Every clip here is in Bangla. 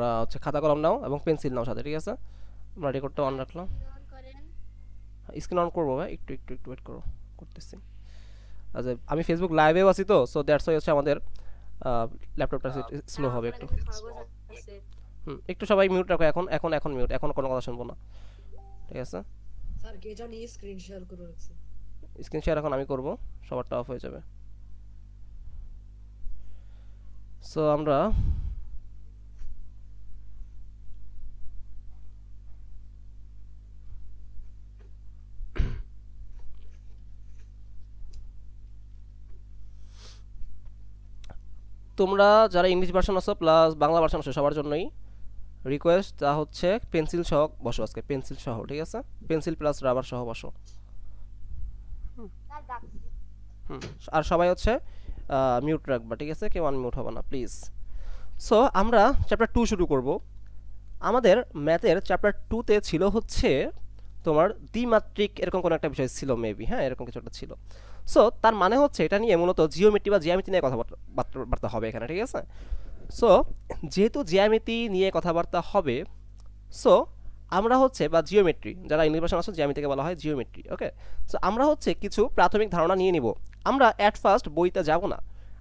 আমরা হচ্ছে খাতা কলম নাও এবং পেন্সিল নাও সাথে ঠিক আছে আমরা রেকর্ডটা অন রাখলাম স্ক্রিন অন করবো ভাই একটু একটু একটু ওয়েট করো করতেছি আজ আচ্ছা, আমি ফেসবুক লাইভেও আছি তো সো দ্যাটস হচ্ছে আমাদের ল্যাপটপটা স্লো হবে একটু হুম একটু সবাই মিউট রাখো এখন এখন এখন মিউট এখন কোনো কথা শুনবো না ঠিক আছে স্যার কে জানি স্ক্রিন শেয়ার করে রাখছে স্ক্রিন শেয়ার এখন আমি করব সবারটা অফ হয়ে যাবে সো আমরা তোমরা যারা ইংলিশ ভার্সন আছো প্লাস বাংলা ভার্সন আছো সবার জন্যই রিকোয়েস্ট তা হচ্ছে পেন্সিল সহ বসো আজকে পেন্সিল সহ ঠিক আছে পেন্সিল প্লাস রাবার সহ বসো হুম আর সবাই হচ্ছে মিউট রাখবা ঠিক আছে কেউ আনমিউট হবে না প্লিজ সো আমরা চ্যাপ্টার টু শুরু করব আমাদের ম্যাথের চ্যাপ্টার টুতে ছিল হচ্ছে তোমার দ্বিমাত্রিক এরকম কোনো একটা বিষয় ছিল মেবি হ্যাঁ এরকম কিছু একটা ছিল সো তার মানে হচ্ছে এটা নিয়ে মূলত জিওমেট্রি বা জিয়ামিতি নিয়ে কথাবার্তা হবে এখানে ঠিক আছে সো যেহেতু জিয়ামিতি নিয়ে কথাবার্তা হবে সো আমরা হচ্ছে বা জিওমেট্রি যারা ইংলিশ ভাষা আছে জিয়ামিতিকে বলা হয় জিওমেট্রি ওকে সো আমরা হচ্ছে কিছু প্রাথমিক ধারণা নিয়ে নিব আমরা অ্যাট ফার্স্ট বইতে যাব না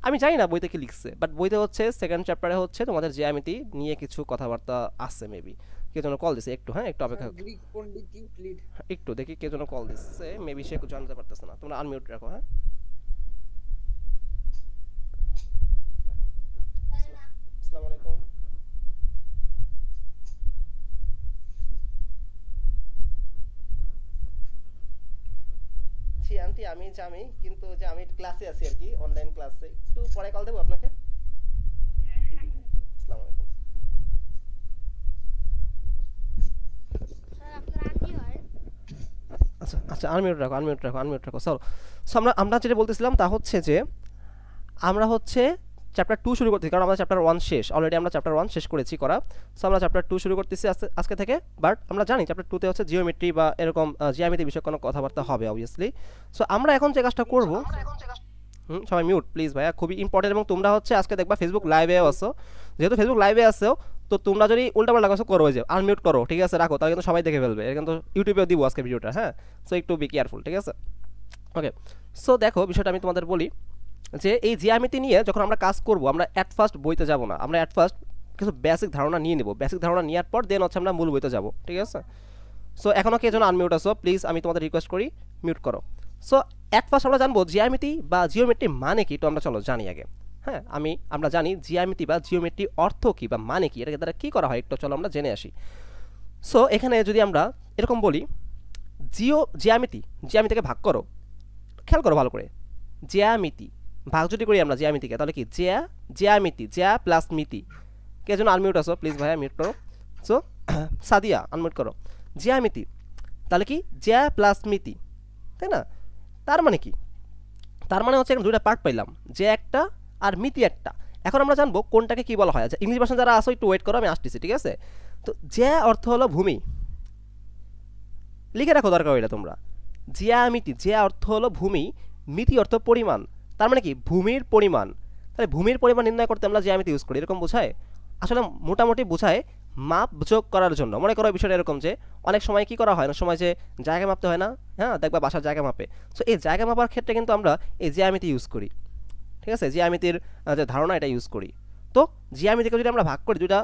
আমি জানি না বইতে কি লিখছে বাট বইতে হচ্ছে সেকেন্ড চ্যাপ্টারে হচ্ছে তোমাদের জিয়ামিতি নিয়ে কিছু কথাবার্তা আছে মেবি কে যেন কল দিছে একটু হ্যাঁ একটু হ্যাঁ, অপেক্ষা হ্যাঁ, একটু দেখি কে যেন কল দিচ্ছে মেবি সে জানতে পারতেছে না তোমরা আনমিউট রাখো হ্যাঁ জি আন্টি আমি জামি কিন্তু যে আমি ক্লাসে আছি আর কি অনলাইন ক্লাসে একটু পরে কল দেবো আপনাকে আসসালামু আলাইকুম আচ্ছা আচ্ছা আনমিউট রাখো আনমিউট রাখো আনমিউট রাখো সরো সো আমরা আমরা যেটা বলতেছিলাম তা হচ্ছে যে আমরা হচ্ছে চ্যাপ্টার টু শুরু করতেছি কারণ আমরা চ্যাপ্টার ওয়ান শেষ অলরেডি আমরা চ্যাপ্টার ওয়ান শেষ করেছি করা সো আমরা চ্যাপ্টার টু শুরু করতেছি আজকে থেকে বাট আমরা জানি চ্যাপ্টার টুতে হচ্ছে জিওমেট্রি বা এরকম জিয়ামিতি বিষয়ে কোনো কথাবার্তা হবে অবভিয়াসলি সো আমরা এখন যে কাজটা করবো হুম সবাই মিউট প্লিজ ভাইয়া খুবই ইম্পর্টেন্ট এবং তোমরা হচ্ছে আজকে দেখবা ফেসবুক লাইভে আসো যেহেতু ফেসবুক লাইভে আসো তো তোমরা যদি উল্টাপাল্টা কাজ করো যে আনমিউট করো ঠিক আছে রাখো তাহলে কিন্তু সবাই দেখে ফেলবে এর কিন্তু ইউটিউবেও দিব আজকে ভিডিওটা হ্যাঁ সো একটু বি কেয়ারফুল ঠিক আছে ওকে সো দেখো বিষয়টা আমি তোমাদের বলি যে এই জিয়ামিতি নিয়ে যখন আমরা কাজ করব আমরা অ্যাট ফার্স্ট বইতে যাব না আমরা অ্যাট ফার্স্ট কিছু বেসিক ধারণা নিয়ে নেব বেসিক ধারণা নেওয়ার পর দেন হচ্ছে আমরা মূল বইতে যাব ঠিক আছে সো এখনও কে যেন আনমিউট আসো প্লিজ আমি তোমাদের রিকোয়েস্ট করি মিউট করো সো অ্যাট ফার্স্ট আমরা জানবো জিয়ামিতি বা জিওমেট্রি মানে কি তো আমরা চলো জানি আগে হ্যাঁ আমি আমরা জানি জিয়ামিতি বা জিওমেট্রি অর্থ কী বা মানে কী এটাকে দ্বারা কী করা হয় একটু চলো আমরা জেনে আসি সো এখানে যদি আমরা এরকম বলি জিও জিয়ামিতি জিয়ামিতিকে ভাগ করো খেয়াল করো ভালো করে জিয়ামিতি ভাগ যদি করি আমরা জিয়ামিতিকে তাহলে কি জিয়া জিয়ামিতি জিয়া প্লাস মিতি কে যেন আনমিউট আসো প্লিজ ভাইয়া মিউট করো সো সাদিয়া আনমিউট করো জিয়ামিতি তাহলে কি জিয়া প্লাস মিতি তাই না তার মানে কি তার মানে হচ্ছে এখানে দুইটা পার্ট পাইলাম যে একটা আর মিতি একটা এখন আমরা জানবো কোনটাকে কী বলা হয় আচ্ছা ইংলিশ ভাষা যারা আসো একটু ওয়েট করো আমি আসতেছি ঠিক আছে তো যে অর্থ হলো ভূমি লিখে রাখো দরকার এটা তোমরা জিয়া মিতি যে অর্থ হলো ভূমি মিতি অর্থ পরিমাণ তার মানে কি ভূমির পরিমাণ তাহলে ভূমির পরিমাণ নির্ণয় করতে আমরা জ্যামিতি ইউজ করি এরকম বোঝায় আসলে মোটামুটি বোঝায় মাপ যোগ করার জন্য মনে করো বিষয়টা এরকম যে অনেক সময় কি করা হয় না সময় যে জায়গা মাপতে হয় না হ্যাঁ দেখবা বাসার জায়গা মাপে সো এই জায়গা মাপার ক্ষেত্রে কিন্তু আমরা এই জ্যামিতি ইউজ করি ঠিক আছে জিয়ামিতির যে ধারণা এটা ইউজ করি তো জিয়ামিতিকে যদি আমরা ভাগ করি দুইটা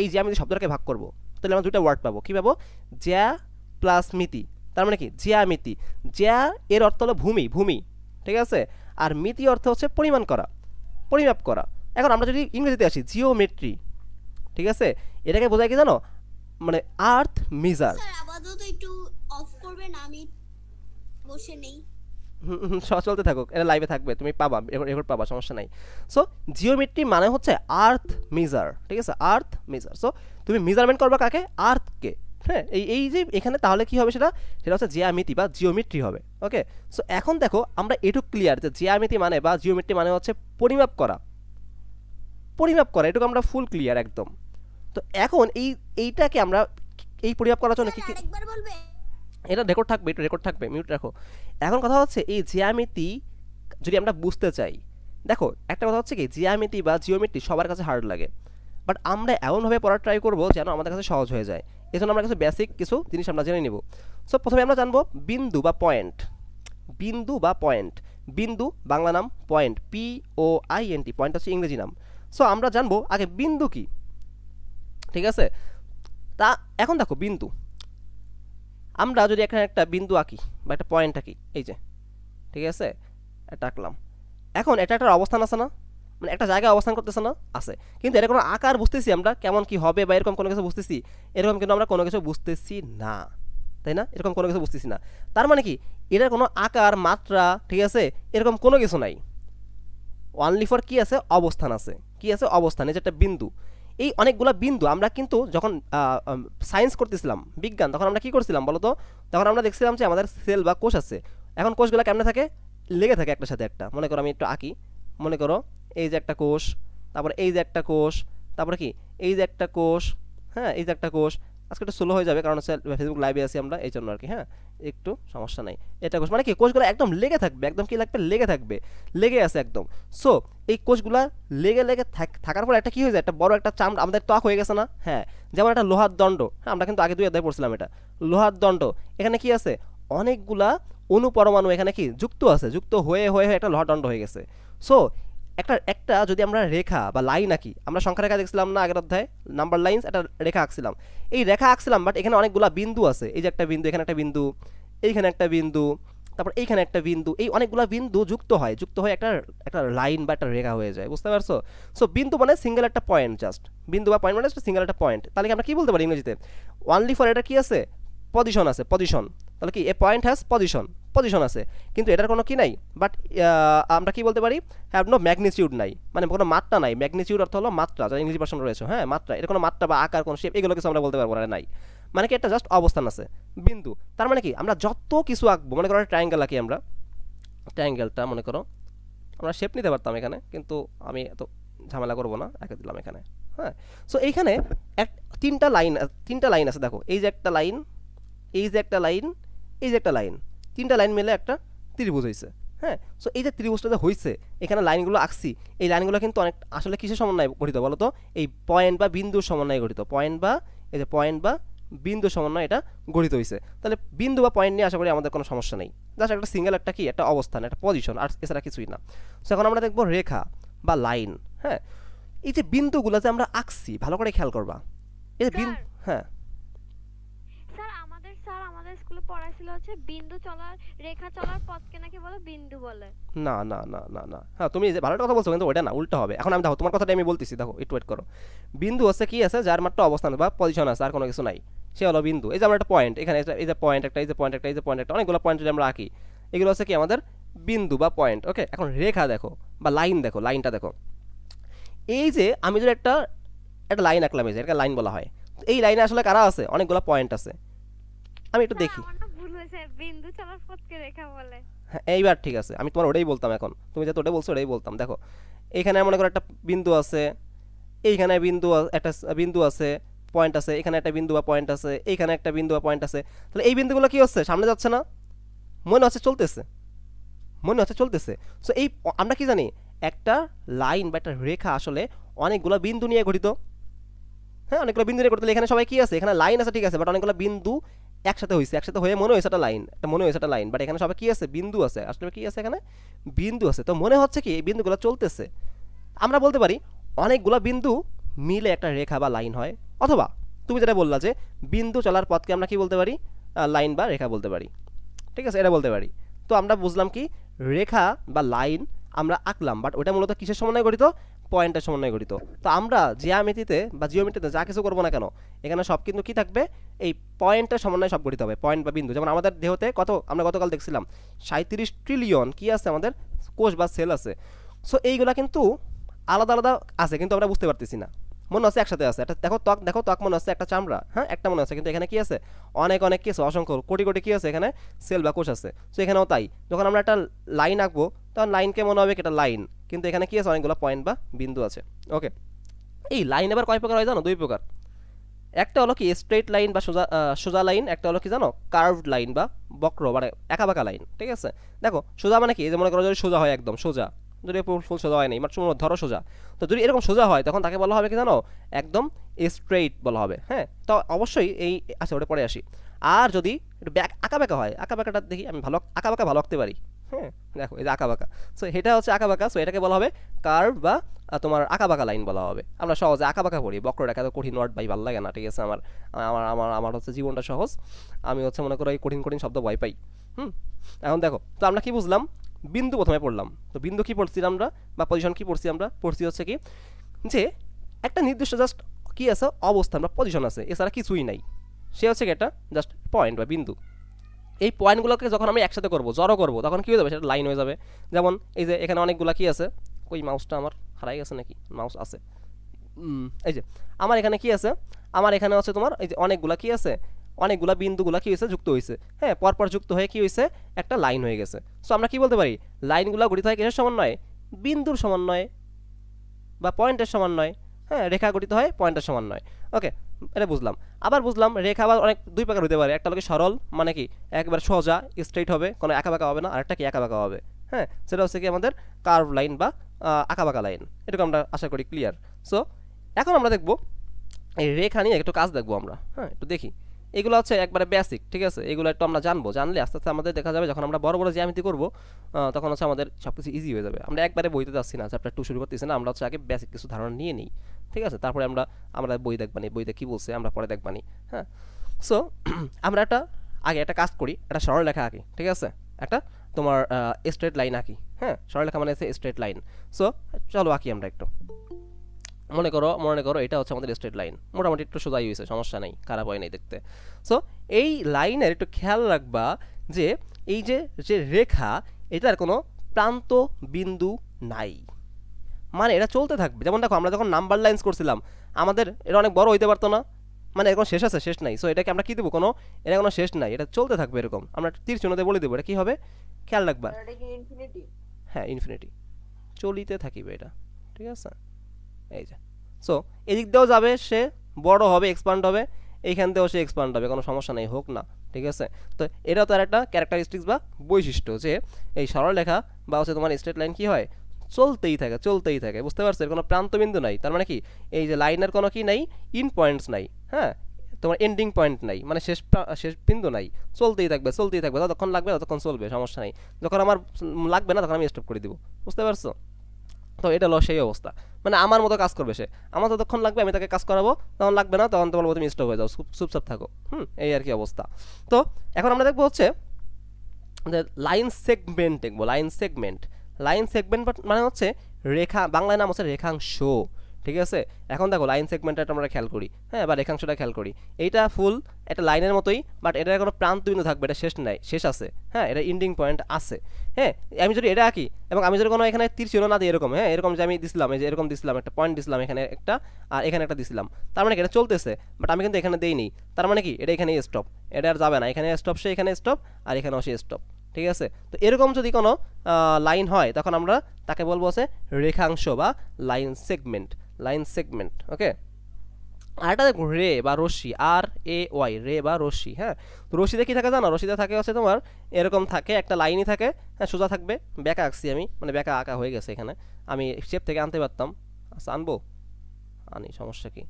এই জিয়ামিতি শব্দটাকে ভাগ করব তাহলে আমরা দুইটা ওয়ার্ড পাবো কী পাবো জ্যা প্লাস মিতি তার মানে কি জিয়ামিতি জ্যা এর অর্থ হলো ভূমি ভূমি ঠিক আছে আর মিতি অর্থ হচ্ছে পরিমাণ করা পরিমাপ করা এখন আমরা যদি ইংরেজিতে আসি জিওমেট্রি ঠিক আছে এটাকে বোঝায় কি জানো মানে আর্থ মিজার আপাতত একটু অফ করবেন আমি বসে নেই চলতে থাকুক এটা লাইভে থাকবে তুমি পাবা রেকর্ড পাবা সমস্যা নাই সো জিওমেট্রি মানে হচ্ছে আর্থ মেজার ঠিক আছে আর্থ মেজার সো তুমি মেজারমেন্ট করবা কাকে আর্থকে হ্যাঁ এই এই যে এখানে তাহলে কি হবে সেটা সেটা হচ্ছে জিয়ামিতি বা জিওমেট্রি হবে ওকে সো এখন দেখো আমরা এটুক ক্লিয়ার যে জিয়ামিতি মানে বা জিওমেট্রি মানে হচ্ছে পরিমাপ করা পরিমাপ করা এটুকু আমরা ফুল ক্লিয়ার একদম তো এখন এই এইটাকে আমরা এই পরিমাপ করার জন্য কি কি এটা রেকর্ড থাকবে এটা রেকর্ড থাকবে মিউট রাখো এখন কথা হচ্ছে এই জিয়ামিতি যদি আমরা বুঝতে চাই দেখো একটা কথা হচ্ছে কি জিয়ামিতি বা জিওমিটি সবার কাছে হার্ড লাগে বাট আমরা এমনভাবে পড়ার ট্রাই করবো যেন আমাদের কাছে সহজ হয়ে যায় জন্য আমরা কিছু বেসিক কিছু জিনিস আমরা জেনে নেব সো প্রথমে আমরা জানবো বিন্দু বা পয়েন্ট বিন্দু বা পয়েন্ট বিন্দু বাংলা নাম point P O I N T point হচ্ছে ইংরেজি নাম সো আমরা জানবো আগে বিন্দু কি ঠিক আছে তা এখন দেখো বিন্দু আমরা যদি এখানে একটা বিন্দু আঁকি বা একটা পয়েন্ট আঁকি এই যে ঠিক আছে এটা আঁকলাম এখন এটা একটা অবস্থান আছে না মানে একটা জায়গায় অবস্থান করতেছে না আছে কিন্তু এটা কোনো আকার বুঝতেছি আমরা কেমন কি হবে বা এরকম কোনো কিছু বুঝতেছি এরকম কিন্তু আমরা কোনো কিছু বুঝতেছি না তাই না এরকম কোনো কিছু বুঝতেছি না তার মানে কি এটার কোনো আকার মাত্রা ঠিক আছে এরকম কোনো কিছু নাই ওয়ানলি ফর কী আছে অবস্থান আছে কি আছে অবস্থান এই যে একটা বিন্দু এই অনেকগুলো বিন্দু আমরা কিন্তু যখন সায়েন্স করতেছিলাম বিজ্ঞান তখন আমরা কি করছিলাম বলতো তখন আমরা দেখছিলাম যে আমাদের সেল বা কোষ আছে এখন কোষগুলো কেমনে থাকে লেগে থাকে একটা সাথে একটা মনে করো আমি একটু আঁকি মনে করো এই যে একটা কোষ তারপর এই যে একটা কোষ তারপরে কি এই যে একটা কোষ হ্যাঁ এই যে একটা কোষ আজকে একটু স্লো হয়ে যাবে কারণ হচ্ছে ফেসবুক লাইভে আছি আমরা এই জন্য আর কি হ্যাঁ একটু সমস্যা নাই এটা কোষ মানে কি কোষগুলো একদম লেগে থাকবে একদম কি লাগবে লেগে থাকবে লেগে আছে একদম সো এই কোষগুলো লেগে লেগে থাকার পর একটা কি হয়ে যায় একটা বড় একটা চামড়া আমাদের ত্বক হয়ে গেছে না হ্যাঁ যেমন একটা লোহার দণ্ড হ্যাঁ আমরা কিন্তু আগে দুই অধ্যায় পড়ছিলাম এটা লোহার দণ্ড এখানে কি আছে অনেকগুলা অনুপরমাণু এখানে কি যুক্ত আছে যুক্ত হয়ে হয়ে একটা লোহার দণ্ড হয়ে গেছে সো একটা একটা যদি আমরা রেখা বা লাইন আঁকি আমরা সংখ্যা রেখা দেখছিলাম না আগের অধ্যায় নাম্বার লাইন্স একটা রেখা আঁকছিলাম এই রেখা আঁকছিলাম বাট এখানে অনেকগুলো বিন্দু আছে এই যে একটা বিন্দু এখানে একটা বিন্দু এইখানে একটা বিন্দু তারপর এইখানে একটা বিন্দু এই অনেকগুলো বিন্দু যুক্ত হয় যুক্ত হয়ে একটা একটা লাইন বা একটা রেখা হয়ে যায় বুঝতে পারছো সো বিন্দু মানে সিঙ্গেল একটা পয়েন্ট জাস্ট বিন্দু বা পয়েন্ট মানে সিঙ্গেল একটা পয়েন্ট তাহলে আমরা কি বলতে পারি ইংরেজিতে ওয়ানলি ফর এটা কি আছে পজিশন আছে পজিশন তাহলে কি A point has position position আছে কিন্তু এটার কোনো কি নাই বাট আমরা কি বলতে পারি হ্যাভ নো ম্যাগনিচিউড নাই মানে কোনো মাত্রা নাই ম্যাগনিচিউড অর্থ হলো মাত্রা যা ইংলিশ ভার্সন রয়েছে হ্যাঁ মাত্রা এটা কোনো মাত্রা বা আকার কোনো শেপ এগুলো কিছু আমরা বলতে পারবো না নাই মানে কি একটা জাস্ট অবস্থান আছে বিন্দু তার মানে কি আমরা যত কিছু আঁকবো মনে করো ট্রায়াঙ্গেল আঁকি আমরা ট্রায়াঙ্গেলটা মনে করো আমরা শেপ নিতে পারতাম এখানে কিন্তু আমি এত ঝামেলা করবো না একে দিলাম এখানে হ্যাঁ সো এইখানে এক তিনটা লাইন তিনটা লাইন আছে দেখো এই যে একটা লাইন এই যে একটা লাইন এই যে একটা লাইন তিনটা লাইন মিলে একটা ত্রিভুজ হয়েছে হ্যাঁ সো এই যে ত্রিভুজটা যে হয়েছে এখানে লাইনগুলো আঁকছি এই লাইনগুলো কিন্তু অনেক আসলে কিসের সমন্বয় গঠিত বলো তো এই পয়েন্ট বা বিন্দুর সমন্বয়ে গঠিত পয়েন্ট বা এই যে পয়েন্ট বা বিন্দু সমন্বয় এটা গঠিত হয়েছে তাহলে বিন্দু বা পয়েন্ট নিয়ে আশা করি আমাদের কোনো সমস্যা নেই জাস্ট একটা সিঙ্গেল একটা কি একটা অবস্থান একটা পজিশন আর এছাড়া কিছুই না সো এখন আমরা দেখবো রেখা বা লাইন হ্যাঁ এই যে বিন্দুগুলো যে আমরা আঁকছি ভালো করে খেয়াল করবা এই যে বিন্দু হ্যাঁ পড়া ছিল হচ্ছে বিন্দু চলার রেখা চলার পথকে নাকি বলে বিন্দু বলে না না না না না হ্যাঁ তুমি যে ভালো কথা বলছো কিন্তু ওটা না উল্টো হবে এখন আমি দেখো তোমার কথাটা আমি বলতেছি দেখো একটু ওয়েট করো বিন্দু হচ্ছে কি আছে যার মাত্র অবস্থান বা পজিশন আছে আর কোনো কিছু নাই সে হলো বিন্দু এই যে আমরা একটা পয়েন্ট এখানে এই যে পয়েন্ট একটা এই যে পয়েন্ট একটা এই যে পয়েন্ট একটা অনেকগুলো পয়েন্ট আমরা রাখি এগুলো হচ্ছে কি আমাদের বিন্দু বা পয়েন্ট ওকে এখন রেখা দেখো বা লাইন দেখো লাইনটা দেখো এই যে আমি যদি একটা একটা লাইন আঁকলাম এই যে একটা লাইন বলা হয় এই লাইনে আসলে কারা আছে অনেকগুলো পয়েন্ট আছে আমি একটু দেখি হ্যাঁ, এইবার ঠিক আছে আমি তোমার ওটাই বলতাম এখন তুমি যেহেতু ওটাই বলছো ওটাই বলতাম দেখো এখানে মনে করো একটা বিন্দু আছে এইখানে বিন্দু একটা বিন্দু আছে পয়েন্ট আছে এখানে একটা বিন্দু বা পয়েন্ট আছে এইখানে একটা বিন্দু বা পয়েন্ট আছে তাহলে এই বিন্দুগুলো কি হচ্ছে সামনে যাচ্ছে না মনে হচ্ছে চলতেছে মনে হচ্ছে চলতেছে সো এই আমরা কি জানি একটা লাইন বা একটা রেখা আসলে অনেকগুলো বিন্দু নিয়ে গঠিত হ্যাঁ অনেকগুলো বিন্দু নিয়ে গঠিত এখানে সবাই কি আছে এখানে লাইন আছে ঠিক আছে বাট অনেকগুলো বিন্দু একসাথে হয়েছে একসাথে হয়ে মনে হয়েছে একটা লাইন একটা মনে হয়েছে একটা লাইন বাট এখানে সবাই কী আছে বিন্দু আছে আসলে কী আছে এখানে বিন্দু আছে তো মনে হচ্ছে কি এই বিন্দুগুলো চলতেছে আমরা বলতে পারি অনেকগুলো বিন্দু মিলে একটা রেখা বা লাইন হয় অথবা তুমি যেটা বললা যে বিন্দু চলার পথকে আমরা কি বলতে পারি লাইন বা রেখা বলতে পারি ঠিক আছে এটা বলতে পারি তো আমরা বুঝলাম কি রেখা বা লাইন আমরা আঁকলাম বাট ওটা মূলত কিসের সমন্বয় গঠিত পয়েন্টের সমন্বয়ে গঠিত তো আমরা জিয়ামিতিতে বা জিওমিটিতে যা কিছু করবো না কেন এখানে সব কিন্তু কী থাকবে এই পয়েন্টের সমন্বয়ে সব গঠিত হবে পয়েন্ট বা বিন্দু যেমন আমাদের দেহতে কত আমরা গতকাল দেখছিলাম সাঁত্রিশ ট্রিলিয়ন কি আছে আমাদের কোষ বা সেল আছে সো এইগুলা কিন্তু আলাদা আলাদা আছে কিন্তু আমরা বুঝতে পারতেছি না মনে হচ্ছে একসাথে আছে একটা দেখো ত্বক দেখো ত্বক মনে হচ্ছে একটা চামড়া হ্যাঁ একটা মনে হচ্ছে কিন্তু এখানে কি আছে অনেক অনেক কি আছে অসংখ্য কোটি কোটি কি আছে এখানে সেল বা কোষ আছে সো এখানেও তাই যখন আমরা একটা লাইন আঁকবো তখন লাইনকে মনে হবে একটা লাইন কিন্তু এখানে কি আছে অনেকগুলো পয়েন্ট বা বিন্দু আছে ওকে এই লাইন আবার কয় প্রকার হয় জানো দুই প্রকার একটা হলো কি স্ট্রেট লাইন বা সোজা সোজা লাইন একটা হলো কি জানো কার্ভড লাইন বা বক্র মানে একা বাঁকা লাইন ঠিক আছে দেখো সোজা মানে কি যে মনে করো যদি সোজা হয় একদম সোজা যদি ফুল সোজা হয় নাই মানে ধরো সোজা তো যদি এরকম সোজা হয় তখন তাকে বলা হবে কি জানো একদম স্ট্রেইট বলা হবে হ্যাঁ তো অবশ্যই এই আচ্ছা ওটা পরে আসি আর যদি একটু ব্যাক আঁকা বাঁকা হয় আঁকা বাঁকাটা দেখি আমি ভালো আঁকা বাঁকা ভালো আঁকতে পারি হ্যাঁ দেখো এই যে আঁকা বাঁকা সো এটা হচ্ছে আঁকা বাঁকা সো এটাকে বলা হবে কার্ভ বা তোমার আঁকা বাঁকা লাইন বলা হবে আমরা সহজে আঁকা বাঁকা করি বক্রটা এত কঠিন ওয়ার্ড ভাই ভালো লাগে না ঠিক আছে আমার আমার আমার আমার হচ্ছে জীবনটা সহজ আমি হচ্ছে মনে করো এই কঠিন কঠিন শব্দ ভয় পাই হুম এখন দেখো তো আমরা কি বুঝলাম বিন্দু প্রথমে পড়লাম তো বিন্দু কী পড়ছি আমরা বা পজিশন কী পড়ছি আমরা পড়ছি হচ্ছে কি যে একটা নির্দিষ্ট জাস্ট কী আছে অবস্থা আমরা পজিশন আছে এছাড়া কিছুই নাই সে হচ্ছে কি একটা জাস্ট পয়েন্ট বা বিন্দু এই পয়েন্টগুলোকে যখন আমি একসাথে করবো জড়ো করবো তখন কী হয়ে যাবে সেটা লাইন হয়ে যাবে যেমন এই যে এখানে অনেকগুলো কি আছে ওই মাউসটা আমার হারাই গেছে নাকি মাউস আছে এই যে আমার এখানে কি আছে আমার এখানে আছে তোমার এই যে অনেকগুলো কি আছে অনেকগুলো বিন্দুগুলো কী হয়েছে যুক্ত হয়েছে হ্যাঁ পরপর যুক্ত হয়ে কি হয়েছে একটা লাইন হয়ে গেছে সো আমরা কি বলতে পারি লাইনগুলো গঠিত হয় কিসের সমন্বয়ে বিন্দুর সমন্বয়ে বা পয়েন্টের সমন্বয় হ্যাঁ রেখা গঠিত হয় পয়েন্টের সমন্বয় ওকে এটা বুঝলাম আবার বুঝলাম রেখা আবার অনেক দুই প্রকার হতে পারে একটা লোকে সরল মানে কি একবার সোজা স্ট্রেট হবে কোনো একা বাঁকা হবে না আরেকটা কি একা বাঁকা হবে হ্যাঁ সেটা হচ্ছে কি আমাদের কার্ভ লাইন বা আঁকা বাঁকা লাইন এটুকু আমরা আশা করি ক্লিয়ার সো এখন আমরা দেখব এই রেখা নিয়ে একটু কাজ দেখবো আমরা হ্যাঁ একটু দেখি এগুলো হচ্ছে একবারে বেসিক ঠিক আছে এগুলো একটু আমরা জানবো জানলে আস্তে আস্তে আমাদের দেখা যাবে যখন আমরা বড় বড় জ্যামিতি করবো তখন হচ্ছে আমাদের সব কিছু ইজি হয়ে যাবে আমরা একবারে বইতে যাচ্ছি না চ্যাপ্টার টু শুরু করতেছি না আমরা হচ্ছে আগে বেসিক কিছু ধারণা নিয়ে নিই ঠিক আছে তারপরে আমরা আমরা বই দেখবানি বইতে কী বলছে আমরা পরে দেখবানি হ্যাঁ সো আমরা একটা আগে একটা কাজ করি একটা লেখা আঁকি ঠিক আছে একটা তোমার স্ট্রেট লাইন আঁকি হ্যাঁ লেখা মানে হচ্ছে স্ট্রেট লাইন সো চলো আঁকি আমরা একটু মনে করো মনে করো এটা হচ্ছে আমাদের স্ট্রেট লাইন মোটামুটি একটু সোজাই হয়েছে সমস্যা নেই খারাপ হয় নাই দেখতে সো এই লাইনের একটু খেয়াল রাখবা যে এই যে যে রেখা এটার কোনো প্রান্ত বিন্দু নাই মানে এটা চলতে থাকবে যেমন দেখো আমরা যখন নাম্বার লাইন্স করছিলাম আমাদের এটা অনেক বড় হইতে পারতো না মানে এরকম শেষ আছে শেষ নাই সো এটাকে আমরা কী দেবো কোনো এটা কোনো শেষ নাই এটা চলতে থাকবে এরকম আমরা তীর চিহ্নতে বলে দেবো এটা কী হবে খেয়াল রাখবা হ্যাঁ ইনফিনিটি চলিতে থাকিবে এটা ঠিক আছে এই যে সো এদিক দিয়েও যাবে সে বড় হবে এক্সপান্ড হবে এইখান থেকেও সে এক্সপান্ড হবে কোনো সমস্যা নেই হোক না ঠিক আছে তো এটা তার একটা ক্যারেক্টারিস্টিক্স বা বৈশিষ্ট্য যে এই লেখা বা হচ্ছে তোমার স্ট্রেট লাইন কী হয় চলতেই থাকে চলতেই থাকে বুঝতে পারছো কোনো প্রান্তবিন্দু নাই তার মানে কি এই যে লাইনের কোনো কি নাই ইন পয়েন্টস নাই হ্যাঁ তোমার এন্ডিং পয়েন্ট নাই মানে শেষ শেষ বিন্দু নাই চলতেই থাকবে চলতেই থাকবে যতক্ষণ লাগবে ততক্ষণ চলবে সমস্যা নেই যখন আমার লাগবে না তখন আমি স্টপ করে দিব বুঝতে পারছো তো এটা হলো সেই অবস্থা মানে আমার মতো কাজ করবে সে আমার ততক্ষণ লাগবে আমি তাকে কাজ করাবো তখন লাগবে না তখন তোমার তুমি স্টপ হয়ে যাও চুপচাপ থাকো হুম এই আর কি অবস্থা তো এখন আমরা দেখবো হচ্ছে যে লাইন সেগমেন্ট দেখবো লাইন সেগমেন্ট লাইন সেগমেন্ট মানে হচ্ছে রেখা বাংলায় নাম হচ্ছে রেখাংশ ঠিক আছে এখন দেখো লাইন সেগমেন্টটা আমরা খেয়াল করি হ্যাঁ বা রেখাংশটা খেয়াল করি এইটা ফুল এটা লাইনের মতোই বাট এটা কোনো প্রান্তবিন্দু থাকবে এটা শেষ নাই শেষ আছে হ্যাঁ এটা ইন্ডিং পয়েন্ট আছে হ্যাঁ আমি যদি এটা আঁকি এবং আমি যদি কোনো এখানে তীর ছিল না দিই এরকম হ্যাঁ এরকম যে আমি দিছিলাম এই যে এরকম দিছিলাম একটা পয়েন্ট দিছিলাম এখানে একটা আর এখানে একটা দিছিলাম তার মানে এটা চলতেছে বাট আমি কিন্তু এখানে দিইনি তার মানে কি এটা এখানে স্টপ এটা আর যাবে না এখানে স্টপ সে এখানে স্টপ আর এখানে সে স্টপ ঠিক আছে তো এরকম যদি কোনো লাইন হয় তখন আমরা তাকে বলবো হচ্ছে রেখাংশ বা line segment line segment okay আরেকটা দেখুন রে বা রশ্মি আর এ ওয়াই রে বা রশ্মি হ্যাঁ তো রশ্মিতে কী থাকে জানো রশ্মিতে থাকে হচ্ছে তোমার এরকম থাকে একটা লাইনই থাকে হ্যাঁ সোজা থাকবে ব্যাকা আঁকছি আমি মানে ব্যাকা আঁকা হয়ে গেছে এখানে আমি শেপ থেকে আনতে পারতাম আচ্ছা আনবো আনি সমস্যা কি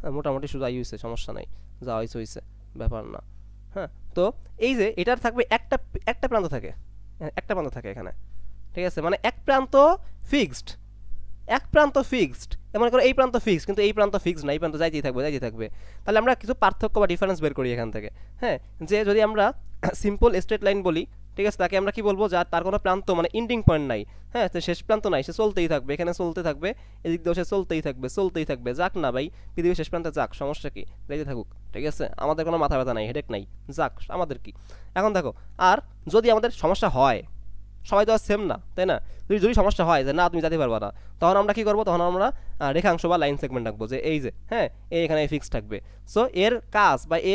হ্যাঁ মোটামুটি সোজা হয়েছে সমস্যা নাই যা হয়েছে হয়েছে ব্যাপার না হ্যাঁ তো এই যে এটার থাকবে একটা একটা প্রান্ত থাকে হ্যাঁ, একটা প্রান্ত থাকে এখানে ঠিক আছে মানে এক প্রান্ত ফিক্সড এক প্রান্ত ফিক্সড এমন করো এই প্রান্ত ফিক্সড কিন্তু এই প্রান্ত ফিক্সড না এই প্রান্ত যাইতেই থাকবে যাইতেই থাকবে তাহলে আমরা কিছু পার্থক্য বা ডিফারেন্স বের করি এখান থেকে হ্যাঁ যে যদি আমরা সিম্পল স্ট্রেট লাইন বলি ঠিক আছে তাকে আমরা কি বলবো যার তার কোনো প্রান্ত মানে ইন্ডিং পয়েন্ট নাই হ্যাঁ শেষ প্রান্ত নাই সে চলতেই থাকবে এখানে চলতে থাকবে এদিক দিয়েও সে চলতেই থাকবে চলতেই থাকবে যাক না ভাই পৃথিবীর শেষ প্রান্তে যাক সমস্যা কি দেখতে থাকুক ঠিক আছে আমাদের কোনো মাথা ব্যথা নাই হেডেক নাই যাক আমাদের কি এখন দেখো আর যদি আমাদের সমস্যা হয় সবাই তো আর সেম না তাই না যদি যদি সমস্যা হয় যে না তুমি যেতে পারবা না তখন আমরা কি করবো তখন আমরা রেখাংশ বা লাইন সেগমেন্ট রাখবো যে এই যে হ্যাঁ এই এখানে ফিক্স থাকবে সো এর কাজ বা এ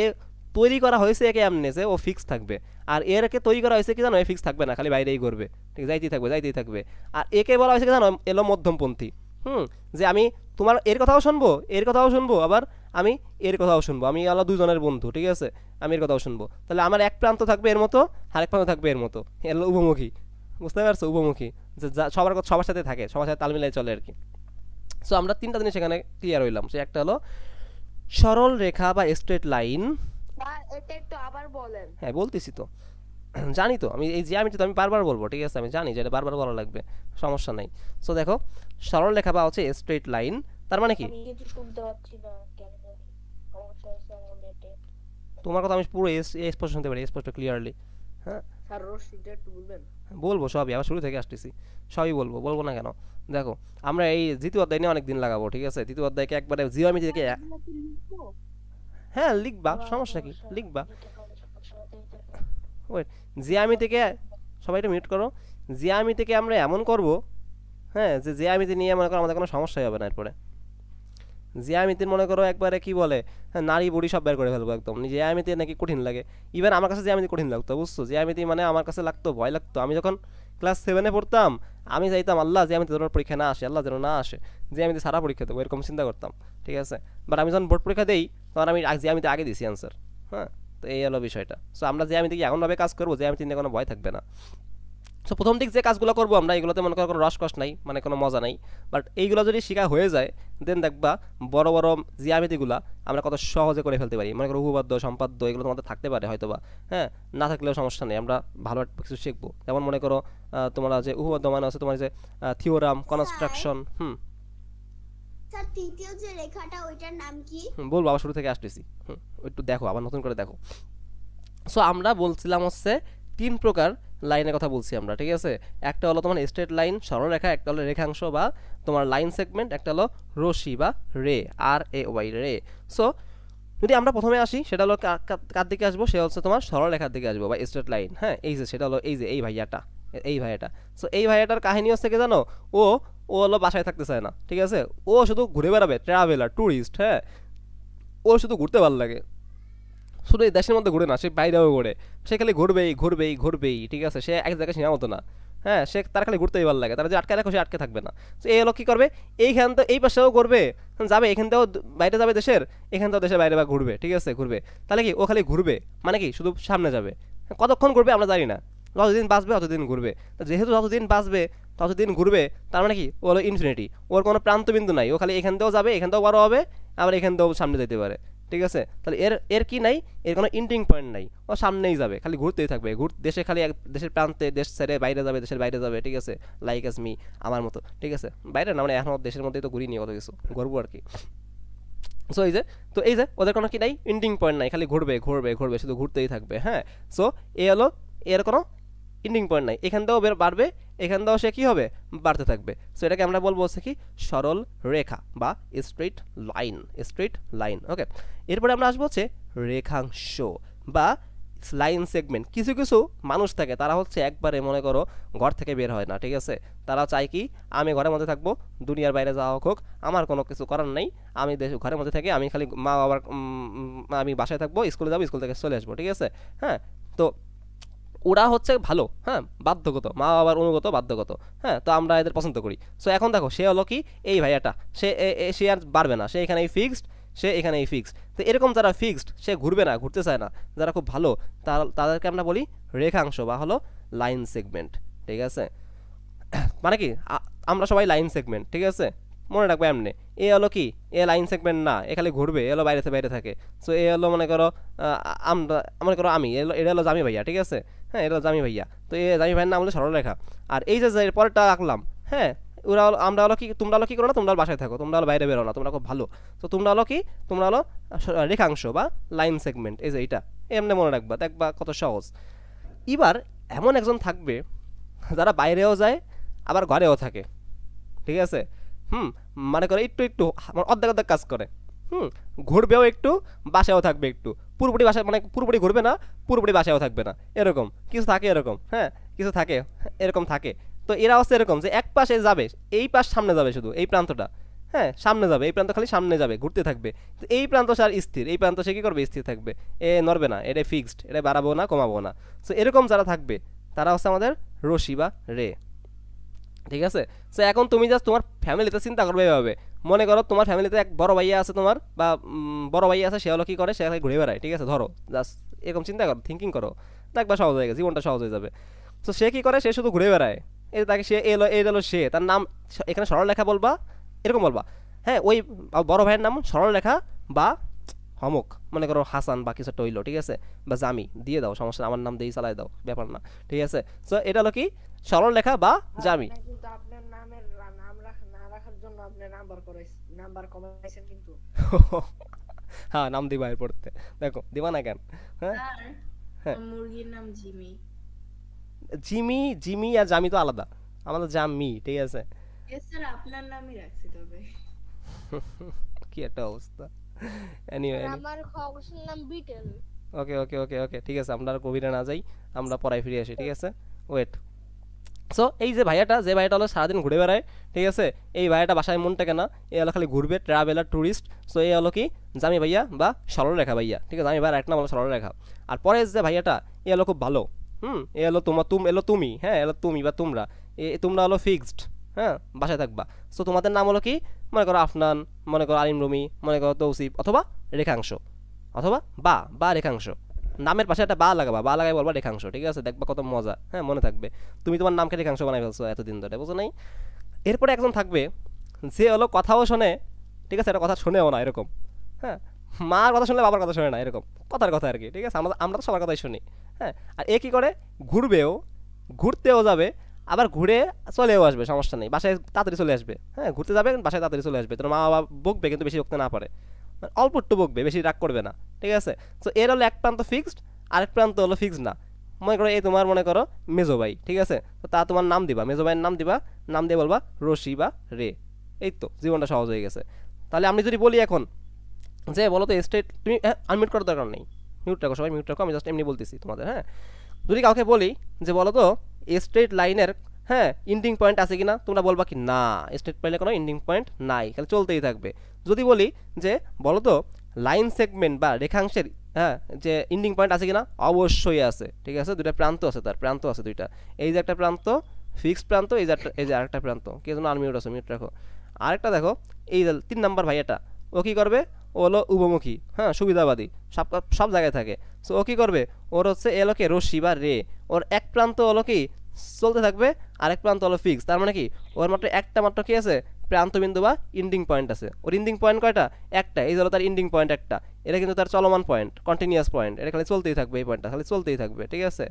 তৈরি করা হয়েছে একে যে ও ফিক্স থাকবে আর এরকে তৈরি করা হয়েছে কি জানো এ ফিক্স থাকবে না খালি বাইরেই করবে ঠিক যাইতেই থাকবে যাইতেই থাকবে আর একে বলা হয়েছে কি জানো এলো মধ্যমপন্থী হুম যে আমি তোমার এর কথাও শুনবো এর কথাও শুনবো আবার আমি এর কথাও শুনবো আমি আলাদা দুজনের বন্ধু ঠিক আছে আমি এর কথাও শুনবো তাহলে আমার এক প্রান্ত থাকবে এর মতো আরেক প্রান্ত থাকবে এর মতো এলো উপমুখী বুঝতে পারছো উপমুখী যে সবার কথা সবার সাথে থাকে সবার সাথে তাল মিলাই চলে আর কি সো আমরা তিনটা জিনিস এখানে ক্লিয়ার হইলাম সে একটা হলো সরল রেখা বা স্ট্রেট লাইন হ্যাঁ বলতেছি তো জানি তো আমি এই জ্যামিটি তো আমি বারবার বলবো ঠিক আছে আমি জানি যে এটা বারবার বলা লাগবে সমস্যা নাই সো দেখো সরল রেখা বা হচ্ছে স্ট্রেট লাইন তার মানে কি তোমার কথা আমি পুরো এস স্পষ্ট শুনতে পারি স্পষ্ট ক্লিয়ারলি হ্যাঁ স্যার একটু বলবেন বলবো সবই আমার শুরু থেকে আসতেছি সবই বলবো বলবো না কেন দেখো আমরা এই দ্বিতীয় অধ্যায় নিয়ে অনেকদিন লাগাবো ঠিক আছে তৃতীয় অধ্যায়কে একবারে জিওমেট্রি থেকে হ্যাঁ লিখবা সমস্যা কি লিখবা ওই জিয়ামি থেকে সবাই একটু মিউট করো জিয়ামি থেকে আমরা এমন করব হ্যাঁ যে জিয়ামিতে নিয়ে মনে করো আমাদের কোনো সমস্যাই হবে না এরপরে জ্যামিতির মনে করো একবারে কি বলে হ্যাঁ, নারী বুড়ি সব বের করে ফেলবো একদম জিয়ামিতি নাকি কঠিন লাগে ইভেন আমার কাছে জিয়ামিতি কঠিন লাগতো বুঝছো জিয়ামিতি মানে আমার কাছে লাগতো ভয় লাগতো আমি যখন ক্লাস সেভেনে পড়তাম আমি চাইতাম আল্লাহ জিয়ামিতি ধরো পরীক্ষা না আসে আল্লাহ যেন না আসে জিয়ামিতি সারা পরীক্ষা দেবো এরকম চিন্তা করতাম ঠিক আছে বাট আমি যখন বোর্ড পরীক্ষা দিই তখন আমি জিয়ামিতি আগে দিছি অ্যান্সার হ্যাঁ তো এই হলো বিষয়টা সো আমরা কি এমনভাবে কাজ করবো জিয়ামিতি নিয়ে কোনো ভয় থাকবে না সো প্রথম দিক যে কাজগুলো করবো আমরা এগুলোতে মনে করো কোনো রসকস নাই মানে কোনো মজা নাই বাট এইগুলো যদি শেখা হয়ে যায় দেন দেখবা বড় বড় জিয়ামিতিগুলা আমরা কত সহজে করে ফেলতে পারি মনে করো উপপাদ্য সম্পাদ্য এগুলো তোমাদের থাকতে পারে হয়তো বা হ্যাঁ না থাকলেও সমস্যা নেই আমরা ভালো কিছু শিখবো যেমন মনে করো তোমরা যে উপপাদ্য মানে আছে তোমার যে থিওরাম হ্যাঁ। কনস্ট্রাকশন হুম বলবো আবার শুরু থেকে আসতেছি একটু দেখো আবার নতুন করে দেখো সো আমরা বলছিলাম হচ্ছে তিন প্রকার লাইনের কথা বলছি আমরা ঠিক আছে একটা হলো তোমার স্ট্রেট লাইন সরলরেখা একটা হলো রেখাংশ বা তোমার লাইন সেগমেন্ট একটা হলো রশি বা রে আর এ ওয়াই রে সো যদি আমরা প্রথমে আসি সেটা হলো কার দিকে আসবো সে হচ্ছে তোমার সরলরেখার দিকে আসবো বা স্ট্রেট লাইন হ্যাঁ এই যে সেটা হলো এই যে এই ভাইয়াটা এই ভাইয়াটা সো এই ভাইয়াটার কাহিনী হচ্ছে কি জানো ও ও হলো বাসায় থাকতে চায় না ঠিক আছে ও শুধু ঘুরে বেড়াবে ট্রাভেলার টুরিস্ট হ্যাঁ ও শুধু ঘুরতে ভালো লাগে শুধু এই দেশের মধ্যে ঘুরে না সে বাইরেও ঘুরে সে খালি ঘুরবেই ঘুরবেই ঘুরবেই ঠিক আছে সে এক জায়গায় হতো না হ্যাঁ সে তার খালি ঘুরতেই ভালো লাগে তারা যে আটকে রাখো সে আটকে থাকবে না তো এই লোক কী করবে এইখান তো এই পাশেও করবে যাবে এখান থেকেও বাইরে যাবে দেশের এখান থেকেও দেশের বাইরে বা ঘুরবে ঠিক আছে ঘুরবে তাহলে কি ও খালি ঘুরবে মানে কি শুধু সামনে যাবে কতক্ষণ ঘুরবে আমরা জানি না যতদিন বাঁচবে ততদিন ঘুরবে যেহেতু যতদিন বাঁচবে ততদিন ঘুরবে তার মানে কি ও হলো ইনফিনিটি ওর কোনো প্রান্তবিন্দু নাই ও খালি এখান থেকেও যাবে এখান থেকেও বড়ো হবে আবার এখান থেকেও সামনে যেতে পারে ঠিক আছে তাহলে এর এর কি নাই এর কোনো ইন্টিং পয়েন্ট নাই ও সামনেই যাবে খালি ঘুরতেই থাকবে ঘুর দেশে খালি এক দেশের প্রান্তে দেশ ছেড়ে বাইরে যাবে দেশের বাইরে যাবে ঠিক আছে লাইক অ্যাজ মি আমার মতো ঠিক আছে বাইরে না মানে এখন দেশের মধ্যেই তো ঘুরিয়ে নিয়ে কত কিছু ঘুরবো আর কি সো এই যে তো এই যে ওদের কোনো কি নাই ইন্ডিং পয়েন্ট নাই খালি ঘুরবে ঘুরবে ঘুরবে শুধু ঘুরতেই থাকবে হ্যাঁ সো এ হলো এর কোনো ইন্ডিং পয়েন্ট নাই এখান দিয়েও বাড়বে এখান দিয়েও সে কী হবে বাড়তে থাকবে সো এটাকে আমরা বলবো হচ্ছে কি সরল রেখা বা straight line straight line okay এরপরে আমরা আসবো হচ্ছে রেখাংশ বা লাইন সেগমেন্ট কিছু কিছু মানুষ থাকে তারা হচ্ছে একবারে মনে করো ঘর থেকে বের হয় না ঠিক আছে তারা চায় কি আমি ঘরের মধ্যে থাকবো দুনিয়ার বাইরে যাওয়া হোক আমার কোনো কিছু করার নেই আমি দেশ ঘরের মধ্যে থেকে আমি খালি মা বাবার আমি বাসায় থাকবো স্কুলে যাবো স্কুল থেকে চলে আসবো ঠিক আছে হ্যাঁ তো ওরা হচ্ছে ভালো হ্যাঁ বাধ্যগত মা বাবার অনুগত বাধ্যগত হ্যাঁ তো আমরা এদের পছন্দ করি সো এখন দেখো সে হলো কি এই ভাইয়াটা সে সে আর বাড়বে না সে এখানেই ফিক্সড সে এখানেই ফিক্সড তো এরকম যারা ফিক্সড সে ঘুরবে না ঘুরতে চায় না যারা খুব ভালো তাদেরকে আমরা বলি রেখাংশ বা হলো লাইন সেগমেন্ট ঠিক আছে মানে কি আমরা সবাই লাইন সেগমেন্ট ঠিক আছে মনে রাখবে এমনি এ হলো কি এ লাইন সেগমেন্ট না এ খালি ঘুরবে এ হলো বাইরে বাইরে থাকে সো এ হলো মনে করো আমরা মনে করো আমি এটা হলো আমি ভাইয়া ঠিক আছে হ্যাঁ এটা জামি ভাইয়া তো এই জামি ভাইয়ের নাম হলো সরলরেখা আর এই যে পরেরটা আঁকলাম হ্যাঁ ওরা হলো আমরা হলো কি তোমরা হলো কি করো না তোমরা বাসায় থাকো তোমরা হলো বাইরে বেরো না তোমরা খুব ভালো তো তোমরা হলো কি তোমরা হলো রেখাংশ বা লাইন সেগমেন্ট এই যে এইটা এমনি মনে রাখবা দেখবা কত সহজ এবার এমন একজন থাকবে যারা বাইরেও যায় আবার ঘরেও থাকে ঠিক আছে হুম মানে করে একটু একটু মানে অর্ধেক অর্ধেক কাজ করে হুম ঘুরবেও একটু বাসায়ও থাকবে একটু পুরোপুরি বাসায় মানে পুরোপুরি ঘুরবে না পুরোপুরি বাসায়ও থাকবে না এরকম কিছু থাকে এরকম হ্যাঁ কিছু থাকে এরকম থাকে তো এরা হচ্ছে এরকম যে এক পাশে যাবে এই পাশ সামনে যাবে শুধু এই প্রান্তটা হ্যাঁ সামনে যাবে এই প্রান্ত খালি সামনে যাবে ঘুরতে থাকবে তো এই প্রান্ত সে আর স্থির এই প্রান্ত সে কী করবে স্থির থাকবে এ নড়বে না এটা ফিক্সড এটা বাড়াবো না কমাবো না সো এরকম যারা থাকবে তারা হচ্ছে আমাদের রশি বা রে ঠিক আছে তো এখন তুমি জাস্ট তোমার ফ্যামিলিতে চিন্তা করবে এভাবে মনে করো তোমার ফ্যামিলিতে এক বড় ভাইয়া আছে তোমার বা বড় ভাইয়া আছে সে হলো কি করে সে ঘুরে বেড়ায় ঠিক আছে ধরো জাস্ট এরকম চিন্তা করো থিঙ্কিং করো দেখবা সহজ হয়ে গেছে জীবনটা সহজ হয়ে যাবে তো সে কী করে সে শুধু ঘুরে বেড়ায় এই তাকে সে এলো এই এলো সে তার নাম এখানে সরল লেখা বলবা এরকম বলবা হ্যাঁ ওই বড় ভাইয়ের নাম সরল লেখা বা হমক মনে করো হাসান বা কিছু টইলো ঠিক আছে বা জামি দিয়ে দাও সমস্যা আমার নাম দিয়ে চালাই দাও ব্যাপার না ঠিক আছে তো এটা হলো কি সরল লেখা বা হ্যাঁ, জামি মানে নাম্বার কমাইছেন কিন্তু হ্যাঁ নাম দিবা এর পড়তে দেখো দিবা না কেন হ্যাঁ, হ্যাঁ। মুরগির নাম জিমি জিমি জিমি আর জামি তো আলাদা আমাদের জামি ঠিক আছে আপনার নামই রাখছি তবে কি একটা অবস্থা এনিওয়ে আমার খবরের নাম বিটেল ওকে ওকে ওকে ওকে ঠিক আছে আমরা আর গভীরে না যাই আমরা পড়াই ফিরে আসি ঠিক আছে ওয়েট সো এই যে ভাইয়াটা যে ভাইয়াটা হলো সারাদিন ঘুরে বেড়ায় ঠিক আছে এই ভাইয়াটা বাসায় মন টেকে না এই হলো খালি ঘুরবে ট্রাভেলার ট্যুরিস্ট সো এই হলো কি জামি ভাইয়া বা সরলরেখা ভাইয়া ঠিক আছে আমি ভাইয়ার এক নাম হলো সরলরেখা আর পরে যে ভাইয়াটা এ হলো খুব ভালো হুম এ হলো তোমার তুম এলো তুমি হ্যাঁ এলো তুমি বা তোমরা এ তোমরা হলো ফিক্সড হ্যাঁ বাসায় থাকবা সো তোমাদের নাম হলো কি মনে করো আফনান মনে করো আলিম রুমি মনে করো তৌসিফ অথবা রেখাংশ অথবা বা বা রেখাংশ নামের পাশে একটা বা লাগাবা বা লাগাই বলবা রেখাংশ ঠিক আছে দেখবা কত মজা হ্যাঁ মনে থাকবে তুমি তোমার নামকে রেখাংশ বানাই ফেলছো এতদিন ধরে বুঝো নাই এরপরে একজন থাকবে যে হলো কথাও শোনে ঠিক আছে এটা কথা শোনেও না এরকম হ্যাঁ মার কথা শুনলে বাবার কথা শোনে না এরকম কথার কথা আর কি ঠিক আছে আমরা আমরা তো সবার কথাই শুনি হ্যাঁ আর এ কী করে ঘুরবেও ঘুরতেও যাবে আবার ঘুরে চলেও আসবে সমস্যা নেই বাসায় তাড়াতাড়ি চলে আসবে হ্যাঁ ঘুরতে যাবে বাসায় তাড়াতাড়ি চলে আসবে তোর মা বাবা বকবে কিন্তু বেশি বকতে না পারে মানে অল্প একটু বকবে বেশি রাগ করবে না ঠিক আছে তো এর হলো এক প্রান্ত ফিক্সড আরেক প্রান্ত হলো ফিক্সড না মনে করো এই তোমার মনে করো মেজো ভাই ঠিক আছে তো তা তোমার নাম দিবা মেজো ভাইয়ের নাম দিবা নাম দিয়ে বলবা রশি বা রে এই তো জীবনটা সহজ হয়ে গেছে তাহলে আমি যদি বলি এখন যে বলো তো স্টেট তুমি আনমিউট হ্যাঁ, করার দরকার নেই মিউট রাখো সবাই মিউট রাখো আমি জাস্ট এমনি বলতেছি তোমাদের হ্যাঁ যদি কাউকে বলি যে বলো তো স্ট্রেট লাইনের হ্যাঁ ইন্ডিং পয়েন্ট আছে কিনা তোমরা বলবা কি না স্টেট পয়েন্টে কোনো ইন্ডিং পয়েন্ট নাই তাহলে চলতেই থাকবে যদি বলি যে বলো তো লাইন সেগমেন্ট বা রেখাংশের হ্যাঁ যে ইন্ডিং পয়েন্ট আছে কিনা অবশ্যই আছে ঠিক আছে দুইটা প্রান্ত আছে তার প্রান্ত আছে দুইটা এই যে একটা প্রান্ত ফিক্স প্রান্ত এই যে এই যে আরেকটা প্রান্ত কে যেন আনমিউট আছে মিউট রাখো আরেকটা দেখো এই যে তিন নাম্বার ভাই এটা ও কী করবে ও হলো উভমুখী হ্যাঁ সুবিধাবাদী সব সব জায়গায় থাকে সো ও কী করবে ওর হচ্ছে এলোকে রশি বা রে ওর এক প্রান্ত হলো কি চলতে থাকবে আরেক প্রান্ত হলো ফিক্স তার মানে কি ওর মাত্র একটা মাত্র কি আছে প্রান্তবিন্দু বা ইন্ডিং পয়েন্ট আছে ওর ইন্ডিং পয়েন্ট কয়টা একটা এই হলো তার ইন্ডিং পয়েন্ট একটা এটা কিন্তু তার চলমান পয়েন্ট কন্টিনিউয়াস পয়েন্ট এটা খালি চলতেই থাকবে এই পয়েন্টটা খালি চলতেই থাকবে ঠিক আছে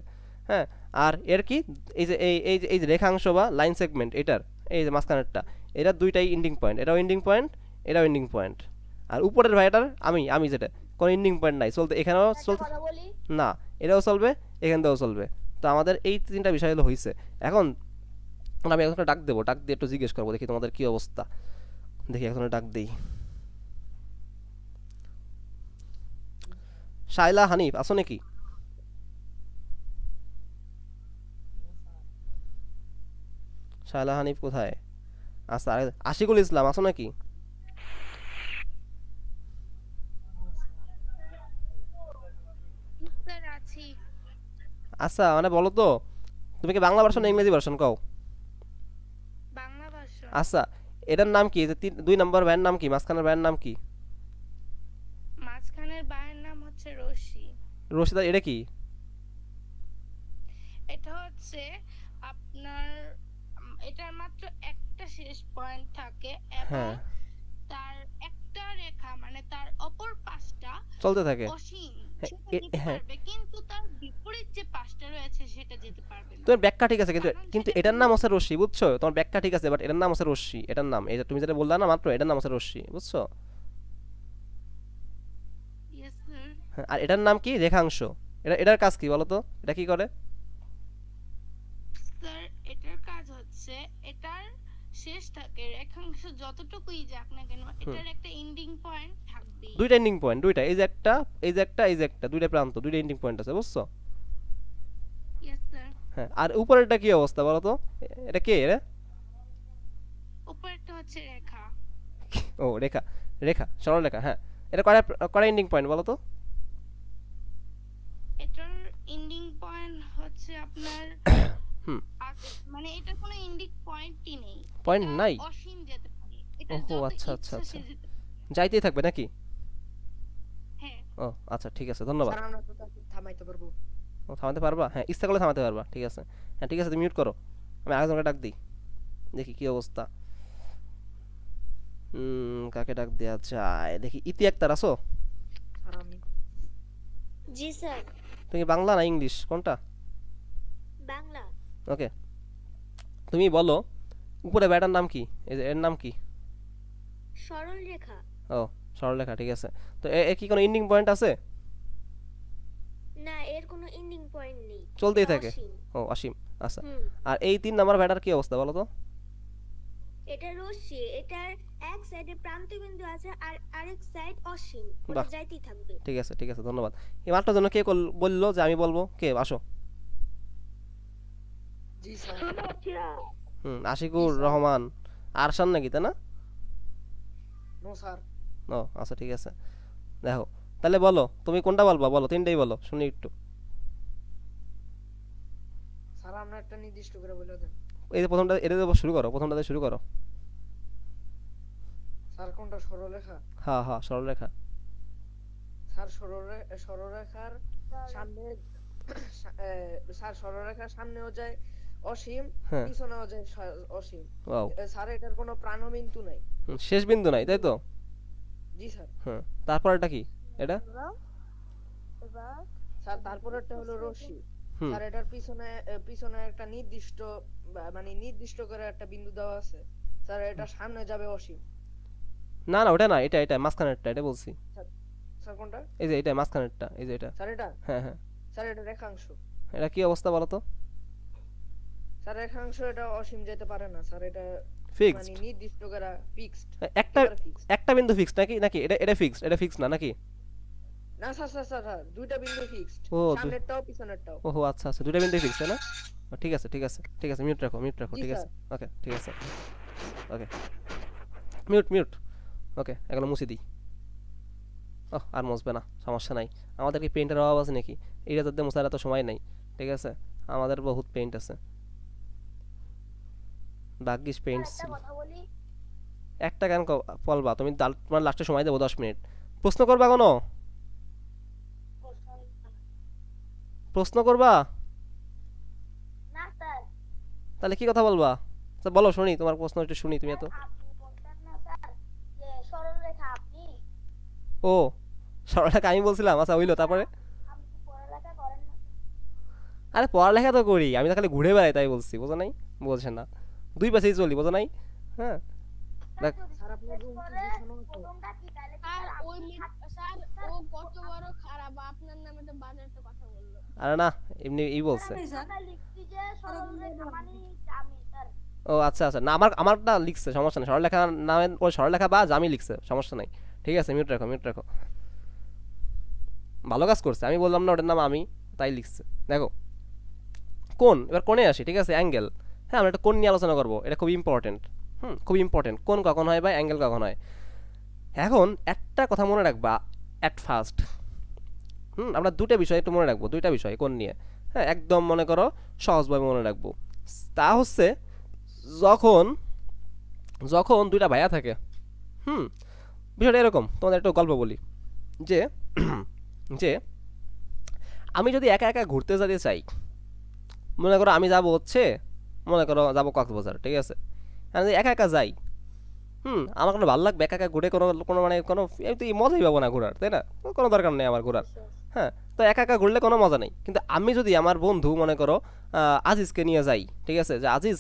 হ্যাঁ আর এর কি এই যে এই এই যে এই যে রেখাংশ বা লাইন সেগমেন্ট এটার এই যে মাঝখানেরটা এটা দুইটাই ইন্ডিং পয়েন্ট এটাও ইন্ডিং পয়েন্ট এটাও ইন্ডিং পয়েন্ট আর উপরের ভাইটার আমি আমি যেটা কোনো ইন্ডিং পয়েন্ট নাই চলতে এখানেও চলতে না এটাও চলবে এখান থেকেও চলবে তো আমাদের এই তিনটা বিষয় হলো হয়েছে এখন মানে আমি এখন ডাক দেবো ডাক দিয়ে একটু জিজ্ঞেস করবো দেখি তোমাদের কি অবস্থা দেখি এখন ডাক দিই শাইলা হানিফ আছো নাকি শাইলা হানিফ কোথায় আচ্ছা আশিকুল ইসলাম আছো নাকি আচ্ছা মানে বলো তো তুমি কি বাংলা ভার্সন না ইংরেজি ভার্সন কও আচ্ছা এটার নাম কি যে দুই নম্বর ভাইয়ের নাম কি মাঝখানের ভাইয়ের নাম কি মাঝখানের ভাইয়ের নাম হচ্ছে রশি রশি দা এটা কি এটা হচ্ছে আপনার এটার মাত্র একটা শেষ পয়েন্ট থাকে এবং হ্যাঁ। তার একটা রেখা মানে তার অপর পাশটা চলতে থাকে অসীম হ্যাঁ তোমার ব্যাখ্যা ঠিক আছে কিন্তু কিন্তু এটার নাম হচ্ছে রশ্মি বুঝছো তোমার ব্যাখ্যা ঠিক আছে বাট এটার নাম হচ্ছে রশ্মি এটার নাম এটা তুমি যেটা বললা না মাত্র এটার নাম হচ্ছে রশ্মি বুঝছো হ্যাঁ, আর এটার নাম কি রেখাংশ এটা এটার কাজ কি বলো তো এটা কি করে এটার কাজ হচ্ছে এটার শেষ থাকে রেখাংশ যতটুকুই যাক না কেন এটার একটা এন্ডিং পয়েন্ট দুইটা এন্ডিং পয়েন্ট দুইটা এই যে একটা এই যে একটা এই যে একটা দুইটা প্রান্ত দুইটা এন্ডিং পয়েন্ট আছে বুঝছো হ্যাঁ আর উপরেরটা কি অবস্থা বলো তো এটা কে রে উপরেরটা হচ্ছে রেখা ও রেখা রেখা সরল রেখা হ্যাঁ এটা কয়টা কয়টা এন্ডিং পয়েন্ট বলো তো এটার এন্ডিং পয়েন্ট হচ্ছে আপনার হুম মানে এটা কোনো এন্ডিং পয়েন্টই নেই পয়েন্ট নাই অসীম যেতে পারে এটা ও আচ্ছা আচ্ছা আচ্ছা যাইতেই থাকবে নাকি ও আচ্ছা ঠিক আছে ধন্যবাদ থামাইতে পারবো ও থামাতে পারবা হ্যাঁ ইচ্ছা করলে থামাতে পারবা ঠিক আছে হ্যাঁ ঠিক আছে তুমি মিউট করো আমি আরেকজনকে ডাক দিই দেখি কি অবস্থা কাকে ডাক দেওয়া যায় দেখি ইতি একতার আছো জি স্যার তুমি বাংলা না ইংলিশ কোনটা বাংলা ওকে তুমি বলো উপরে ব্যাটার নাম কি এর নাম কি সরল রেখা ও সরলরেখা ঠিক আছে তো এ কি কোনো এন্ডিং পয়েন্ট আছে না এর কোনো এন্ডিং পয়েন্ট নেই চলতেই থাকে ও অসীম আচ্ছা আর এই তিন নাম্বার ব্যাটার কি অবস্থা বলো তো এটা রশ্মি এটার এক সাইডে প্রান্তবিন্দু আছে আর আরেক সাইড অসীম ওটা যাইতেই থাকবে ঠিক আছে ঠিক আছে ধন্যবাদ এই মাত্রার জন্য কে বলল যে আমি বলবো কে আসো জি স্যার হুম আশিকুর রহমান আরশান নাকি তাই না নো স্যার ও আচ্ছা ঠিক আছে দেখো তাহলে বলো তুমি কোনটা বলবা বলো তিনটাই বলো শুনি একটু এই যে প্রথমটা এটা শুরু করো প্রথমটা শুরু করো স্যার কোনটা সরলরেখা হ্যাঁ হ্যাঁ সরলরেখা স্যার সরলরেখার সামনে স্যার সরলরেখার সামনেও যায় অসীম হ্যাঁ। পিছনেও যায় অসীম স্যার এটার কোনো প্রাণবিন্দু নাই শেষ বিন্দু নাই তাই তো জি হ্যাঁ। তারপর এটা কি এটা স্যার তারপরেরটা হলো রশ্মি স্যার এটার পিছনে পিছনে একটা নির্দিষ্ট মানে নির্দিষ্ট করে একটা বিন্দু দেওয়া আছে স্যার এটা সামনে যাবে অসীম না না ওটা না এটা এটা মাসখানেরটা এটা বলছি স্যার কোনটা এই যে এটা মাসখানেরটা এই যে এটা স্যার এটা হ্যাঁ হ্যাঁ স্যার এটা রেখাংশ এটা কি অবস্থা বলো তো স্যার রেখাংশ এটা অসীম যেতে পারে না স্যার এটা ফিক্সড মানে নির্দিষ্ট টোকারা ফিক্সড একটা একটা বিন্দু ফিক্সড নাকি নাকি এটা এটা ফিক্সড এটা ফিক্সড না নাকি না স্যার স্যার স্যার দুইটা বিন্দু ফিক্সড টপ পিছনের টপ ওহো আচ্ছা আচ্ছা দুইটা বিন্দু ফিক্সড না ঠিক আছে ঠিক আছে ঠিক আছে মিউট রাখো মিউট রাখো ঠিক আছে ওকে ঠিক আছে ওকে মিউট মিউট ওকে এগুলো মুছে দিই ও আর মুছবে না সমস্যা নাই আমাদের কি পেন্টের অভাব আছে নাকি এটা যাতে মুছার এত সময় নাই ঠিক আছে আমাদের বহুত পেইন্ট আছে বাগিস পেইন্টস হ্যাঁ, একটা গান বলবা তুমি তোমার লাস্টে সময় দেবো দশ মিনিট প্রশ্ন করবা কোনো প্রশ্ন করবা তাহলে কি কথা বলবা আচ্ছা, বলো শুনি তোমার প্রশ্ন একটু শুনি তুমি এত ও সরলরেখা আমি বলছিলাম আচ্ছা হইলো তারপরে আরে পড়ালেখা তো করি আমি তো খালি ঘুরে বেড়াই তাই বলছি বোঝো নাই বলছে না দুই পাশেই চলি বোঝো নাই হ্যাঁ আরে না এমনি ই বলছে ও আচ্ছা আচ্ছা না আমার আমারটা লিখছে সমস্যা নেই সরলেখা নামে ওই সরলেখা বা জামি লিখছে সমস্যা নাই ঠিক আছে মিউট রাখো মিউট রাখো ভালো কাজ করছে আমি বললাম না ওটার নাম আমি তাই লিখছে দেখো কোন এবার কোণে আসি ঠিক আছে অ্যাঙ্গেল হ্যাঁ আমরা একটা কোন নিয়ে আলোচনা করবো এটা খুব ইম্পর্টেন্ট হুম খুব ইম্পর্টেন্ট কোন কখন হয় বা অ্যাঙ্গেল কখন হয় এখন একটা কথা মনে রাখবা অ্যাট ফার্স্ট হুম আমরা দুটা বিষয় একটু মনে রাখবো দুইটা বিষয় কোন নিয়ে হ্যাঁ একদম মনে করো সহজভাবে মনে রাখবো তা হচ্ছে যখন যখন দুইটা ভাইয়া থাকে হুম বিষয়টা এরকম তোমাদের একটা গল্প বলি যে যে আমি যদি একা একা ঘুরতে যেতে চাই মনে করো আমি যাব হচ্ছে মনে করো যাবো কক্সবাজার ঠিক আছে আমি একা একা যাই হুম আমার কোনো ভালো লাগবে একা একা ঘুরে কোনো কোনো মানে কোনো মজাই পাবো না ঘোরার তাই না কোনো দরকার নেই আমার ঘোরার হ্যাঁ তো একা একা ঘুরলে কোনো মজা নেই কিন্তু আমি যদি আমার বন্ধু মনে করো আজিজকে নিয়ে যাই ঠিক আছে যে আজিজ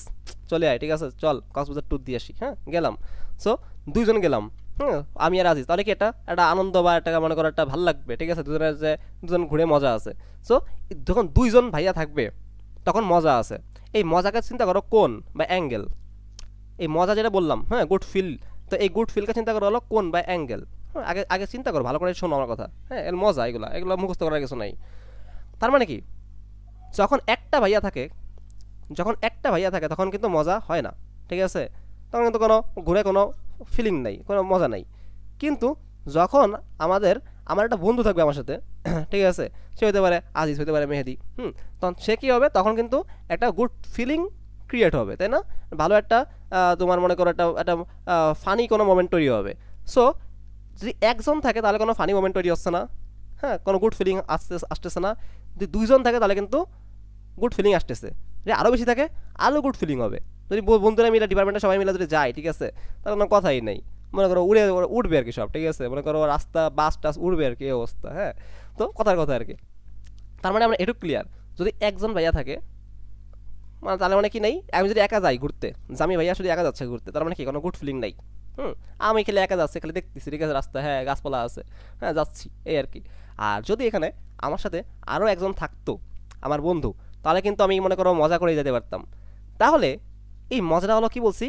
চলে আয় ঠিক আছে চল কক্সবাজার ট্যুর দিয়ে আসি হ্যাঁ গেলাম সো দুইজন গেলাম হুম আমি আর আজিজ তাহলে কি এটা একটা আনন্দ বা একটা মনে করো একটা ভালো লাগবে ঠিক আছে দুজনের যে দুজন ঘুরে মজা আছে সো যখন দুইজন ভাইয়া থাকবে তখন মজা আছে এই মজাকে চিন্তা করো কোন বা অ্যাঙ্গেল এই মজা যেটা বললাম হ্যাঁ গুড ফিল তো এই গুড ফিলকে চিন্তা করা হলো কোন বা অ্যাঙ্গেল হ্যাঁ আগে আগে চিন্তা করো ভালো করে শোনো আমার কথা হ্যাঁ এর মজা এগুলো এগুলো মুখস্থ করার কিছু নাই তার মানে কি যখন একটা ভাইয়া থাকে যখন একটা ভাইয়া থাকে তখন কিন্তু মজা হয় না ঠিক আছে তখন কিন্তু কোনো ঘুরে কোনো ফিলিং নাই কোনো মজা নাই কিন্তু যখন আমাদের আমার একটা বন্ধু থাকবে আমার সাথে ঠিক আছে সে হতে পারে আজিজ হতে পারে মেহেদি হুম তখন সে কী হবে তখন কিন্তু একটা গুড ফিলিং ক্রিয়েট হবে তাই না ভালো একটা তোমার মনে করো একটা একটা ফানি কোনো মোমেন্ট তৈরি হবে সো যদি একজন থাকে তাহলে কোনো ফানি মোমেন্ট তৈরি হচ্ছে না হ্যাঁ কোনো গুড ফিলিং আসতে আসতেছে না যদি দুইজন থাকে তাহলে কিন্তু গুড ফিলিং আসতেছে যদি আরও বেশি থাকে আরও গুড ফিলিং হবে যদি বন্ধুরা মিলে ডিপার্টমেন্টে সবাই মিলে যদি যায় ঠিক আছে তাহলে কোনো কথাই নেই মনে করো উড়ে উঠবে আর কি সব ঠিক আছে মনে করো রাস্তা বাস টাস উঠবে আর কি এই অবস্থা হ্যাঁ তো কথার কথা আর কি তার মানে আমরা এটুকু ক্লিয়ার যদি একজন ভাইয়া থাকে মানে তাহলে মানে কি নাই আমি যদি একা যাই ঘুরতে জামি ভাইয়া শুধু একা যাচ্ছে ঘুরতে তার মানে কি কোনো গুড ফিলিং নাই হুম আমি খেলে একা যাচ্ছে খালি দেখতেছি ঠিক আছে রাস্তা হ্যাঁ গাছপালা আছে হ্যাঁ যাচ্ছি এই আর কি আর যদি এখানে আমার সাথে আরও একজন থাকতো আমার বন্ধু তাহলে কিন্তু আমি মনে করো মজা করে যেতে পারতাম তাহলে এই মজাটা হলো কি বলছি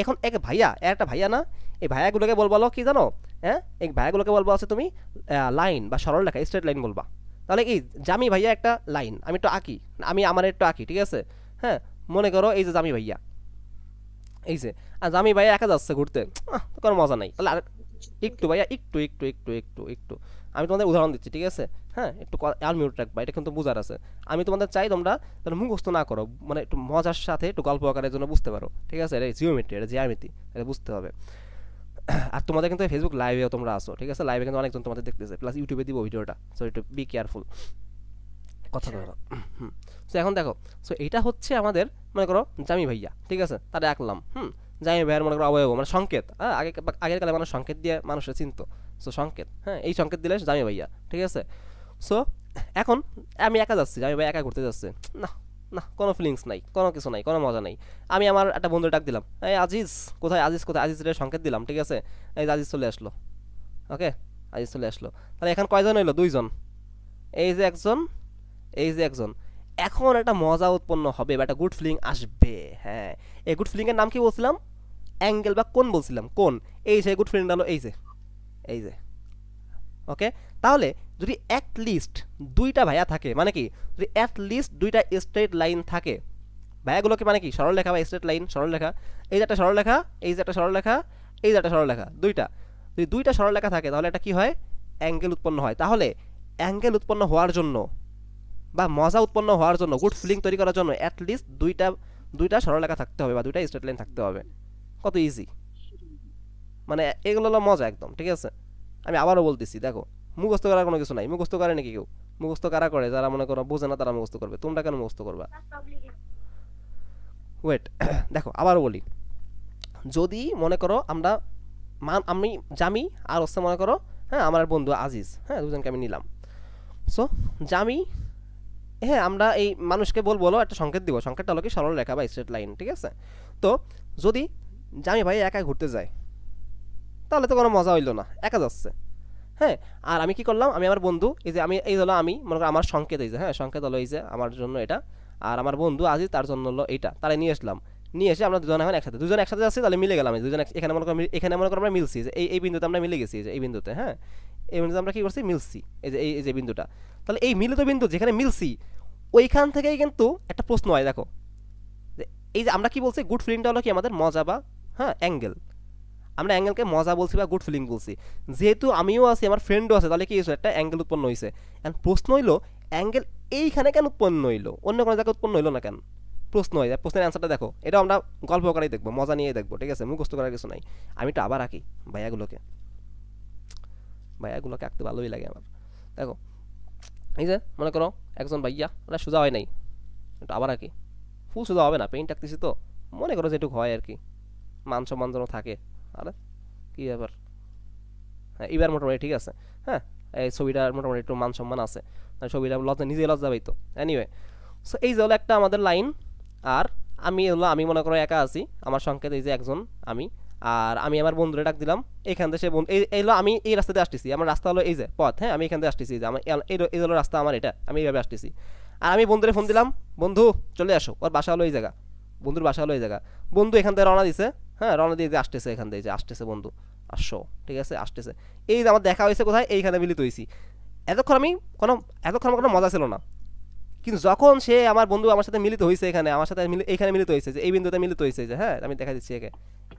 এখন এক ভাইয়া একটা ভাইয়া না এই ভাইয়াগুলোকে বলবা হলো কি জানো হ্যাঁ এই ভাইয়াগুলোকে বলবা আছে তুমি লাইন বা সরল রেখা স্ট্রেট লাইন বলবা তাহলে এই জামি ভাইয়া একটা লাইন আমি একটু আঁকি আমি আমার একটু আঁকি ঠিক আছে হ্যাঁ মনে করো এই যে জামি ভাইয়া এই যে আর জামি ভাইয়া একা যাচ্ছে ঘুরতে কোনো মজা নাই তাহলে একটু ভাইয়া একটু একটু একটু একটু একটু আমি তোমাদের উদাহরণ দিচ্ছি ঠিক আছে হ্যাঁ একটু আর মিউট রাখবা এটা কিন্তু বোঝার আছে আমি তোমাদের চাই তোমরা তাহলে মুখস্থ না করো মানে একটু মজার সাথে একটু গল্প আকারের জন্য বুঝতে পারো ঠিক আছে এটা জিওমেট্রি এটা জিয়ামিতি এটা বুঝতে হবে আর তোমাদের কিন্তু ফেসবুক লাইভেও তোমরা আসো ঠিক আছে লাইভে কিন্তু অনেকজন তোমাদের দেখতেছে প্লাস ইউটিউবে দিব ভিডিওটা সো একটু বি কেয়ারফুল কথা ধরো সো এখন দেখো সো এটা হচ্ছে আমাদের মনে করো জামি ভাইয়া ঠিক আছে তারা একলাম হুম জামি ভাইয়ের মনে করো অবয়ব মানে সংকেত হ্যাঁ আগে আগের কালে মানুষ সংকেত দিয়ে মানুষের চিনত সো সংকেত হ্যাঁ এই সংকেত দিলে জামি ভাইয়া ঠিক আছে সো এখন আমি একা যাচ্ছি জামি ভাই একা ঘুরতে যাচ্ছে না না কোনো ফিলিংস নাই কোনো কিছু নাই কোনো মজা নাই আমি আমার একটা বন্ধু ডাক দিলাম এই আজিজ কোথায় আজিজ কোথায় আজিজ রে সংকেত দিলাম ঠিক আছে এই আজিজ চলে আসলো ওকে আজিজ চলে আসলো তাহলে এখন কয়জন হইলো দুইজন এই যে একজন এই যে একজন এখন একটা মজা উৎপন্ন হবে বা একটা গুড ফিলিং আসবে হ্যাঁ এই গুড ফিলিংয়ের নাম কি বলছিলাম অ্যাঙ্গেল বা কোন বলছিলাম কোন এই যে গুড ফিলিংটা হলো এই যে এই যে ওকে তাহলে যদি অ্যাট লিস্ট দুইটা ভায়া থাকে মানে কি যদি অ্যাট লিস্ট দুইটা স্ট্রেট লাইন থাকে ভায়াগুলোকে মানে কি লেখা বা স্ট্রেট লাইন লেখা এই যে একটা লেখা এই যে একটা লেখা এই যে একটা লেখা দুইটা যদি দুইটা লেখা থাকে তাহলে এটা কি হয় অ্যাঙ্গেল উৎপন্ন হয় তাহলে অ্যাঙ্গেল উৎপন্ন হওয়ার জন্য বা মজা উৎপন্ন হওয়ার জন্য গুড ফিলিং তৈরি করার জন্য অ্যাটলিস্ট দুইটা দুইটা লেখা থাকতে হবে বা দুইটা স্ট্রেট লাইন থাকতে হবে কত ইজি মানে এগুলো হলো মজা একদম ঠিক আছে আমি আবারও বলতেছি দেখো মুখস্থ করার কোনো কিছু নাই মুখস্থ করে নাকি কেউ মুখস্থ কারা করে যারা মনে করো বোঝে না তারা মুখস্থ করবে তোমরা কেন মুখস্থ করবা ওয়েট দেখো আবারও বলি যদি মনে করো আমরা মান আমি জামি আর হচ্ছে মনে করো হ্যাঁ আমার বন্ধু আজিজ হ্যাঁ দুজনকে আমি নিলাম সো জামি হ্যাঁ আমরা এই মানুষকে বলবো বলো একটা সংকেত দিব সংকেতটা হলো কি সরল রেখা বা স্ট্রেট লাইন ঠিক আছে তো যদি জামি ভাই একা ঘুরতে যায় তাহলে তো কোনো মজা হইলো না একা যাচ্ছে হ্যাঁ আর আমি কি করলাম আমি আমার বন্ধু এই যে আমি এই হলো আমি মনে করি আমার সংকেত এই যে হ্যাঁ সংকেত হলো এই যে আমার জন্য এটা আর আমার বন্ধু আজিজ তার জন্য হলো এটা তারা নিয়ে আসলাম নিয়ে এসে আমরা দুজন এখন একসাথে দুজন একসাথে যাচ্ছি তাহলে মিলে গেলাম দুজন এখানে মনে করি এখানে মনে করি আমরা মিলছি যে এই এই বিন্দুতে আমরা মিলে গেছি যে এই বিন্দুতে হ্যাঁ এই বিন্দুতে আমরা কী করছি মিলছি এই যে এই যে বিন্দুটা তাহলে এই মিলিত বিন্দু যেখানে মিলছি ওইখান থেকেই কিন্তু একটা প্রশ্ন হয় দেখো এই যে আমরা কি বলছি গুড ফিলিংটা হলো কি আমাদের মজা বা হ্যাঁ অ্যাঙ্গেল আমরা অ্যাঙ্গেলকে মজা বলছি বা গুড ফিলিং বলছি যেহেতু আমিও আছি আমার ফ্রেন্ডও আছে তাহলে কি হয়েছে একটা অ্যাঙ্গেল উৎপন্ন হয়েছে অ্যান্ড প্রশ্ন হইলো অ্যাঙ্গেল এইখানে কেন উৎপন্ন হইলো অন্য কোনো জায়গায় উৎপন্ন হইলো না কেন প্রশ্ন হয়ে যায় প্রশ্নের অ্যান্সারটা দেখো এটা আমরা গল্প করেই দেখবো মজা নিয়েই দেখবো ঠিক আছে মুখস্থ করার কিছু নাই আমি তো আবার আঁকি ভাইয়াগুলোকে ভাইয়াগুলোকে আঁকতে ভালোই লাগে আমার দেখো এই যে মনে করো একজন ভাইয়া ওটা সোজা হয় নাই এটা আবার আঁকি ফুল সোজা হবে না পেইন্ট আঁকতেছি তো মনে করো যেটুকু হয় আর কি মান সম্মান যেন থাকে আরে কী ব্যাপার হ্যাঁ এবার মোটামুটি ঠিক আছে হ্যাঁ এই ছবিটার মোটামুটি একটু মান সম্মান আছে ছবিটা লজ্জা নিজে লজ্জা পাইতো অ্যানিওয়ে সো এই যে হলো একটা আমাদের লাইন আর আমি হলো আমি মনে করো একা আছি আমার সংকেত এই যে একজন আমি আর আমি আমার বন্ধুরা ডাক দিলাম এখান থেকে সে বন্ধু এই হলো আমি এই রাস্তাতে আসতেছি আমার রাস্তা হলো এই যে পথ হ্যাঁ আমি এখান থেকে আসতেছি যে আমার এই হলো রাস্তা আমার এটা আমি এইভাবে আসতেছি আর আমি বন্ধুরে ফোন দিলাম বন্ধু চলে আসো ওর বাসা হলো এই জায়গা বন্ধুর বাসা হলো এই জায়গা বন্ধু এখান থেকে রওনা দিছে হ্যাঁ রওনা দিয়ে যে আসতেছে এখান থেকে যে আসতেছে বন্ধু আসো ঠিক আছে আসতেছে এই যে আমার দেখা হয়েছে কোথায় এইখানে মিলিত হয়েছি এতক্ষণ আমি কোনো এতক্ষণ আমার কোনো মজা ছিল না কিন্তু যখন সে আমার বন্ধু আমার সাথে মিলিত হয়েছে এখানে আমার সাথে এখানে মিলিত হয়েছে যে এই বিন্দুটা মিলিত হয়েছে যে হ্যাঁ আমি দেখা দিচ্ছি একে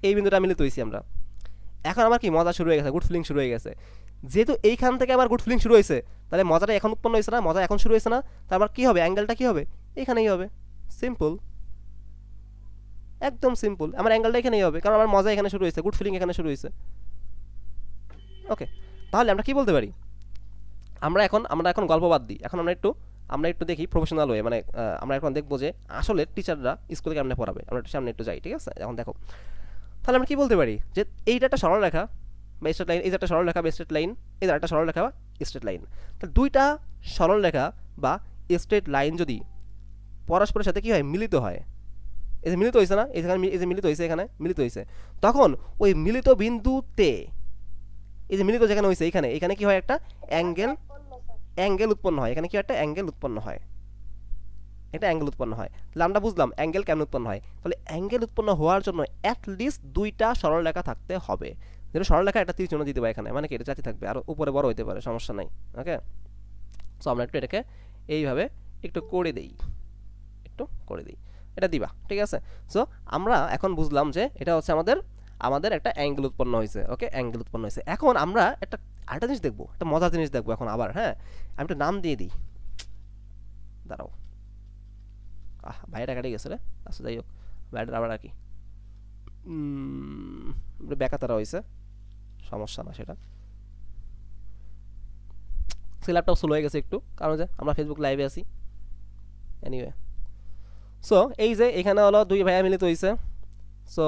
এই বিন্দুটা মিলিত হয়েছি আমরা এখন আমার কি মজা শুরু হয়ে গেছে গুড ফিলিং শুরু হয়ে গেছে যেহেতু এইখান থেকে আমার গুড ফিলিং শুরু হয়েছে তাহলে মজাটা এখন উৎপন্ন হয়েছে না মজা এখন শুরু হয়েছে না তারপর কী হবে অ্যাঙ্গেলটা কী হবে এখানেই হবে সিম্পল একদম সিম্পল আমার অ্যাঙ্গেলটা এখানেই হবে কারণ আমার মজা এখানে শুরু হয়েছে গুড ফিলিং এখানে শুরু হয়েছে ওকে তাহলে আমরা কি বলতে পারি আমরা এখন আমরা এখন গল্প বাদ দিই এখন আমরা একটু আমরা একটু দেখি প্রফেশনাল হয়ে মানে আমরা এখন দেখবো যে আসলে টিচাররা স্কুলে কেমনে পড়াবে আমরা একটু সামনে একটু যাই ঠিক আছে এখন দেখো তাহলে আমরা কি বলতে পারি যে এইটা একটা সরল রেখা বা স্ট্রেট লাইন এই একটা সরল রেখা বা স্ট্রেট লাইন এই একটা সরল রেখা বা স্ট্রেট লাইন তাহলে দুইটা সরল রেখা বা স্ট্রেট লাইন যদি পরস্পরের সাথে কী হয় মিলিত হয় এই যে মিলিত হয়েছে না এখানে এই যে মিলিত হয়েছে এখানে মিলিত হয়েছে তখন ওই মিলিত বিন্দুতে এই যে মিলিত যেখানে হয়েছে এখানে এখানে কি হয় একটা অ্যাঙ্গেল অ্যাঙ্গেল উৎপন্ন হয় এখানে কি একটা অ্যাঙ্গেল উৎপন্ন হয় এটা অ্যাঙ্গেল উৎপন্ন হয় তাহলে আমরা বুঝলাম অ্যাঙ্গেল কেমন উৎপন্ন হয় তাহলে অ্যাঙ্গেল উৎপন্ন হওয়ার জন্য অ্যাটলিস্ট দুইটা সরলরেখা থাকতে হবে যেটা সরলরেখা একটা তীর চিহ্ন দিতে পারে এখানে মানে কি এটা জাতি থাকবে আর উপরে বড় হতে পারে সমস্যা নাই ওকে সো আমরা একটু এটাকে এইভাবে একটু করে দেই একটু করে দিই এটা দিবা ঠিক আছে সো আমরা এখন বুঝলাম যে এটা হচ্ছে আমাদের আমাদের একটা অ্যাঙ্গেল উৎপন্ন হয়েছে ওকে অ্যাঙ্গেল উৎপন্ন হয়েছে এখন আমরা একটা আরেকটা জিনিস দেখবো একটা মজার জিনিস দেখবো এখন আবার হ্যাঁ আমি একটা নাম দিয়ে দিই দাঁড়াও আহ ভাইটা কাটে গেছে রে আচ্ছা যাই হোক ভাইটার আবার আর কি তারা হয়েছে সমস্যা না সেটা সে ল্যাপটপ স্লো হয়ে গেছে একটু কারণ যে আমরা ফেসবুক লাইভে আছি এনিওয়ে সো এই যে এখানে হলো দুই ভাইয়া মিলিত হয়েছে সো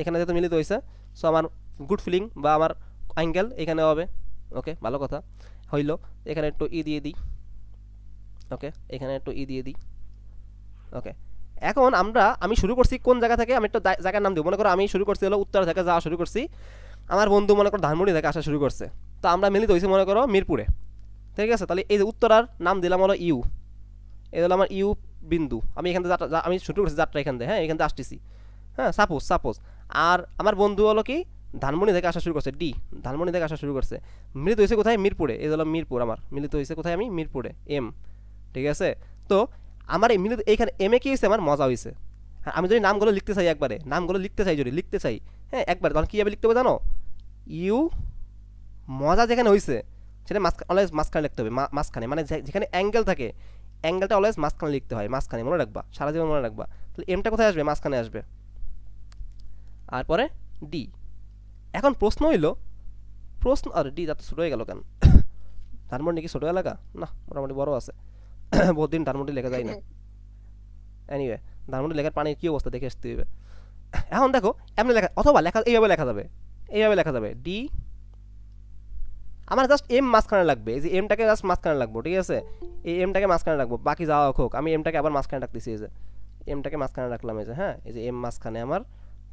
এখানে যেহেতু মিলিত হয়েছে সো আমার গুড ফিলিং বা আমার অ্যাঙ্গেল এখানে হবে ওকে ভালো কথা হইল এখানে একটু ই দিয়ে দিই ওকে এখানে একটু ই দিয়ে দিই ওকে এখন আমরা আমি শুরু করছি কোন জায়গা থেকে আমি একটা জায়গার নাম দিব মনে করো আমি শুরু করছি হলো উত্তর থেকে যাওয়া শুরু করছি আমার বন্ধু মনে করো ধানমুড়ি থেকে আসা শুরু করছে তো আমরা মিলিত হয়েছি মনে করো মিরপুরে ঠিক আছে তাহলে এই যে উত্তরার নাম দিলাম হলো ইউ এই হলো আমার ইউ বিন্দু আমি এখান থেকে আমি শুরু করছি যাত্রা এখান থেকে হ্যাঁ এখান থেকে আসতেছি হ্যাঁ সাপোজ সাপোজ আর আমার বন্ধু হলো কি ধানমণি থেকে আসা শুরু করছে ডি ধানমণি থেকে আসা শুরু করছে মিলিত হয়েছে কোথায় মিরপুরে এই হলো মিরপুর আমার মিলিত হয়েছে কোথায় আমি মিরপুরে এম ঠিক আছে তো আমার এই মিলিত এইখানে এম এ কি হয়েছে আমার মজা হয়েছে হ্যাঁ আমি যদি নামগুলো লিখতে চাই একবারে নামগুলো লিখতে চাই যদি লিখতে চাই হ্যাঁ একবার তখন কীভাবে লিখতে হবে জানো ইউ মজা যেখানে হয়েছে সেটা মাঝখানে অলওয়েজ মাঝখানে লিখতে হবে মাঝখানে মানে যেখানে অ্যাঙ্গেল থাকে অ্যাঙ্গেলটা অলওয়েজ মাঝখানে লিখতে হয় মাঝখানে মনে রাখবা সারা জীবন মনে রাখবা তাহলে এমটা কোথায় আসবে মাঝখানে আসবে আর পরে ডি এখন প্রশ্ন হইল প্রশ্ন আর ডি তার ছোটো হয়ে গেল কেন ধানমন্ডি নাকি ছোটো এলাকা না মোটামুটি বড় আছে বহুদিন ধানমন্ডি লেখা যায় না এনিওয়ে ধানমন্ডি লেখার পানির কী অবস্থা দেখে আসতে হবে এখন দেখো এমনি লেখা অথবা লেখা এইভাবে লেখা যাবে এইভাবে লেখা যাবে ডি আমার জাস্ট এম মাঝখানে লাগবে এই যে এমটাকে জাস্ট মাঝখানে লাগবো ঠিক আছে এই এমটাকে মাঝখানে রাখবো বাকি যাওয়া হোক আমি এমটাকে আবার মাঝখানে রাখতেছি এই যে এমটাকে মাঝখানে রাখলাম এই যে হ্যাঁ এই যে এম মাঝখানে আমার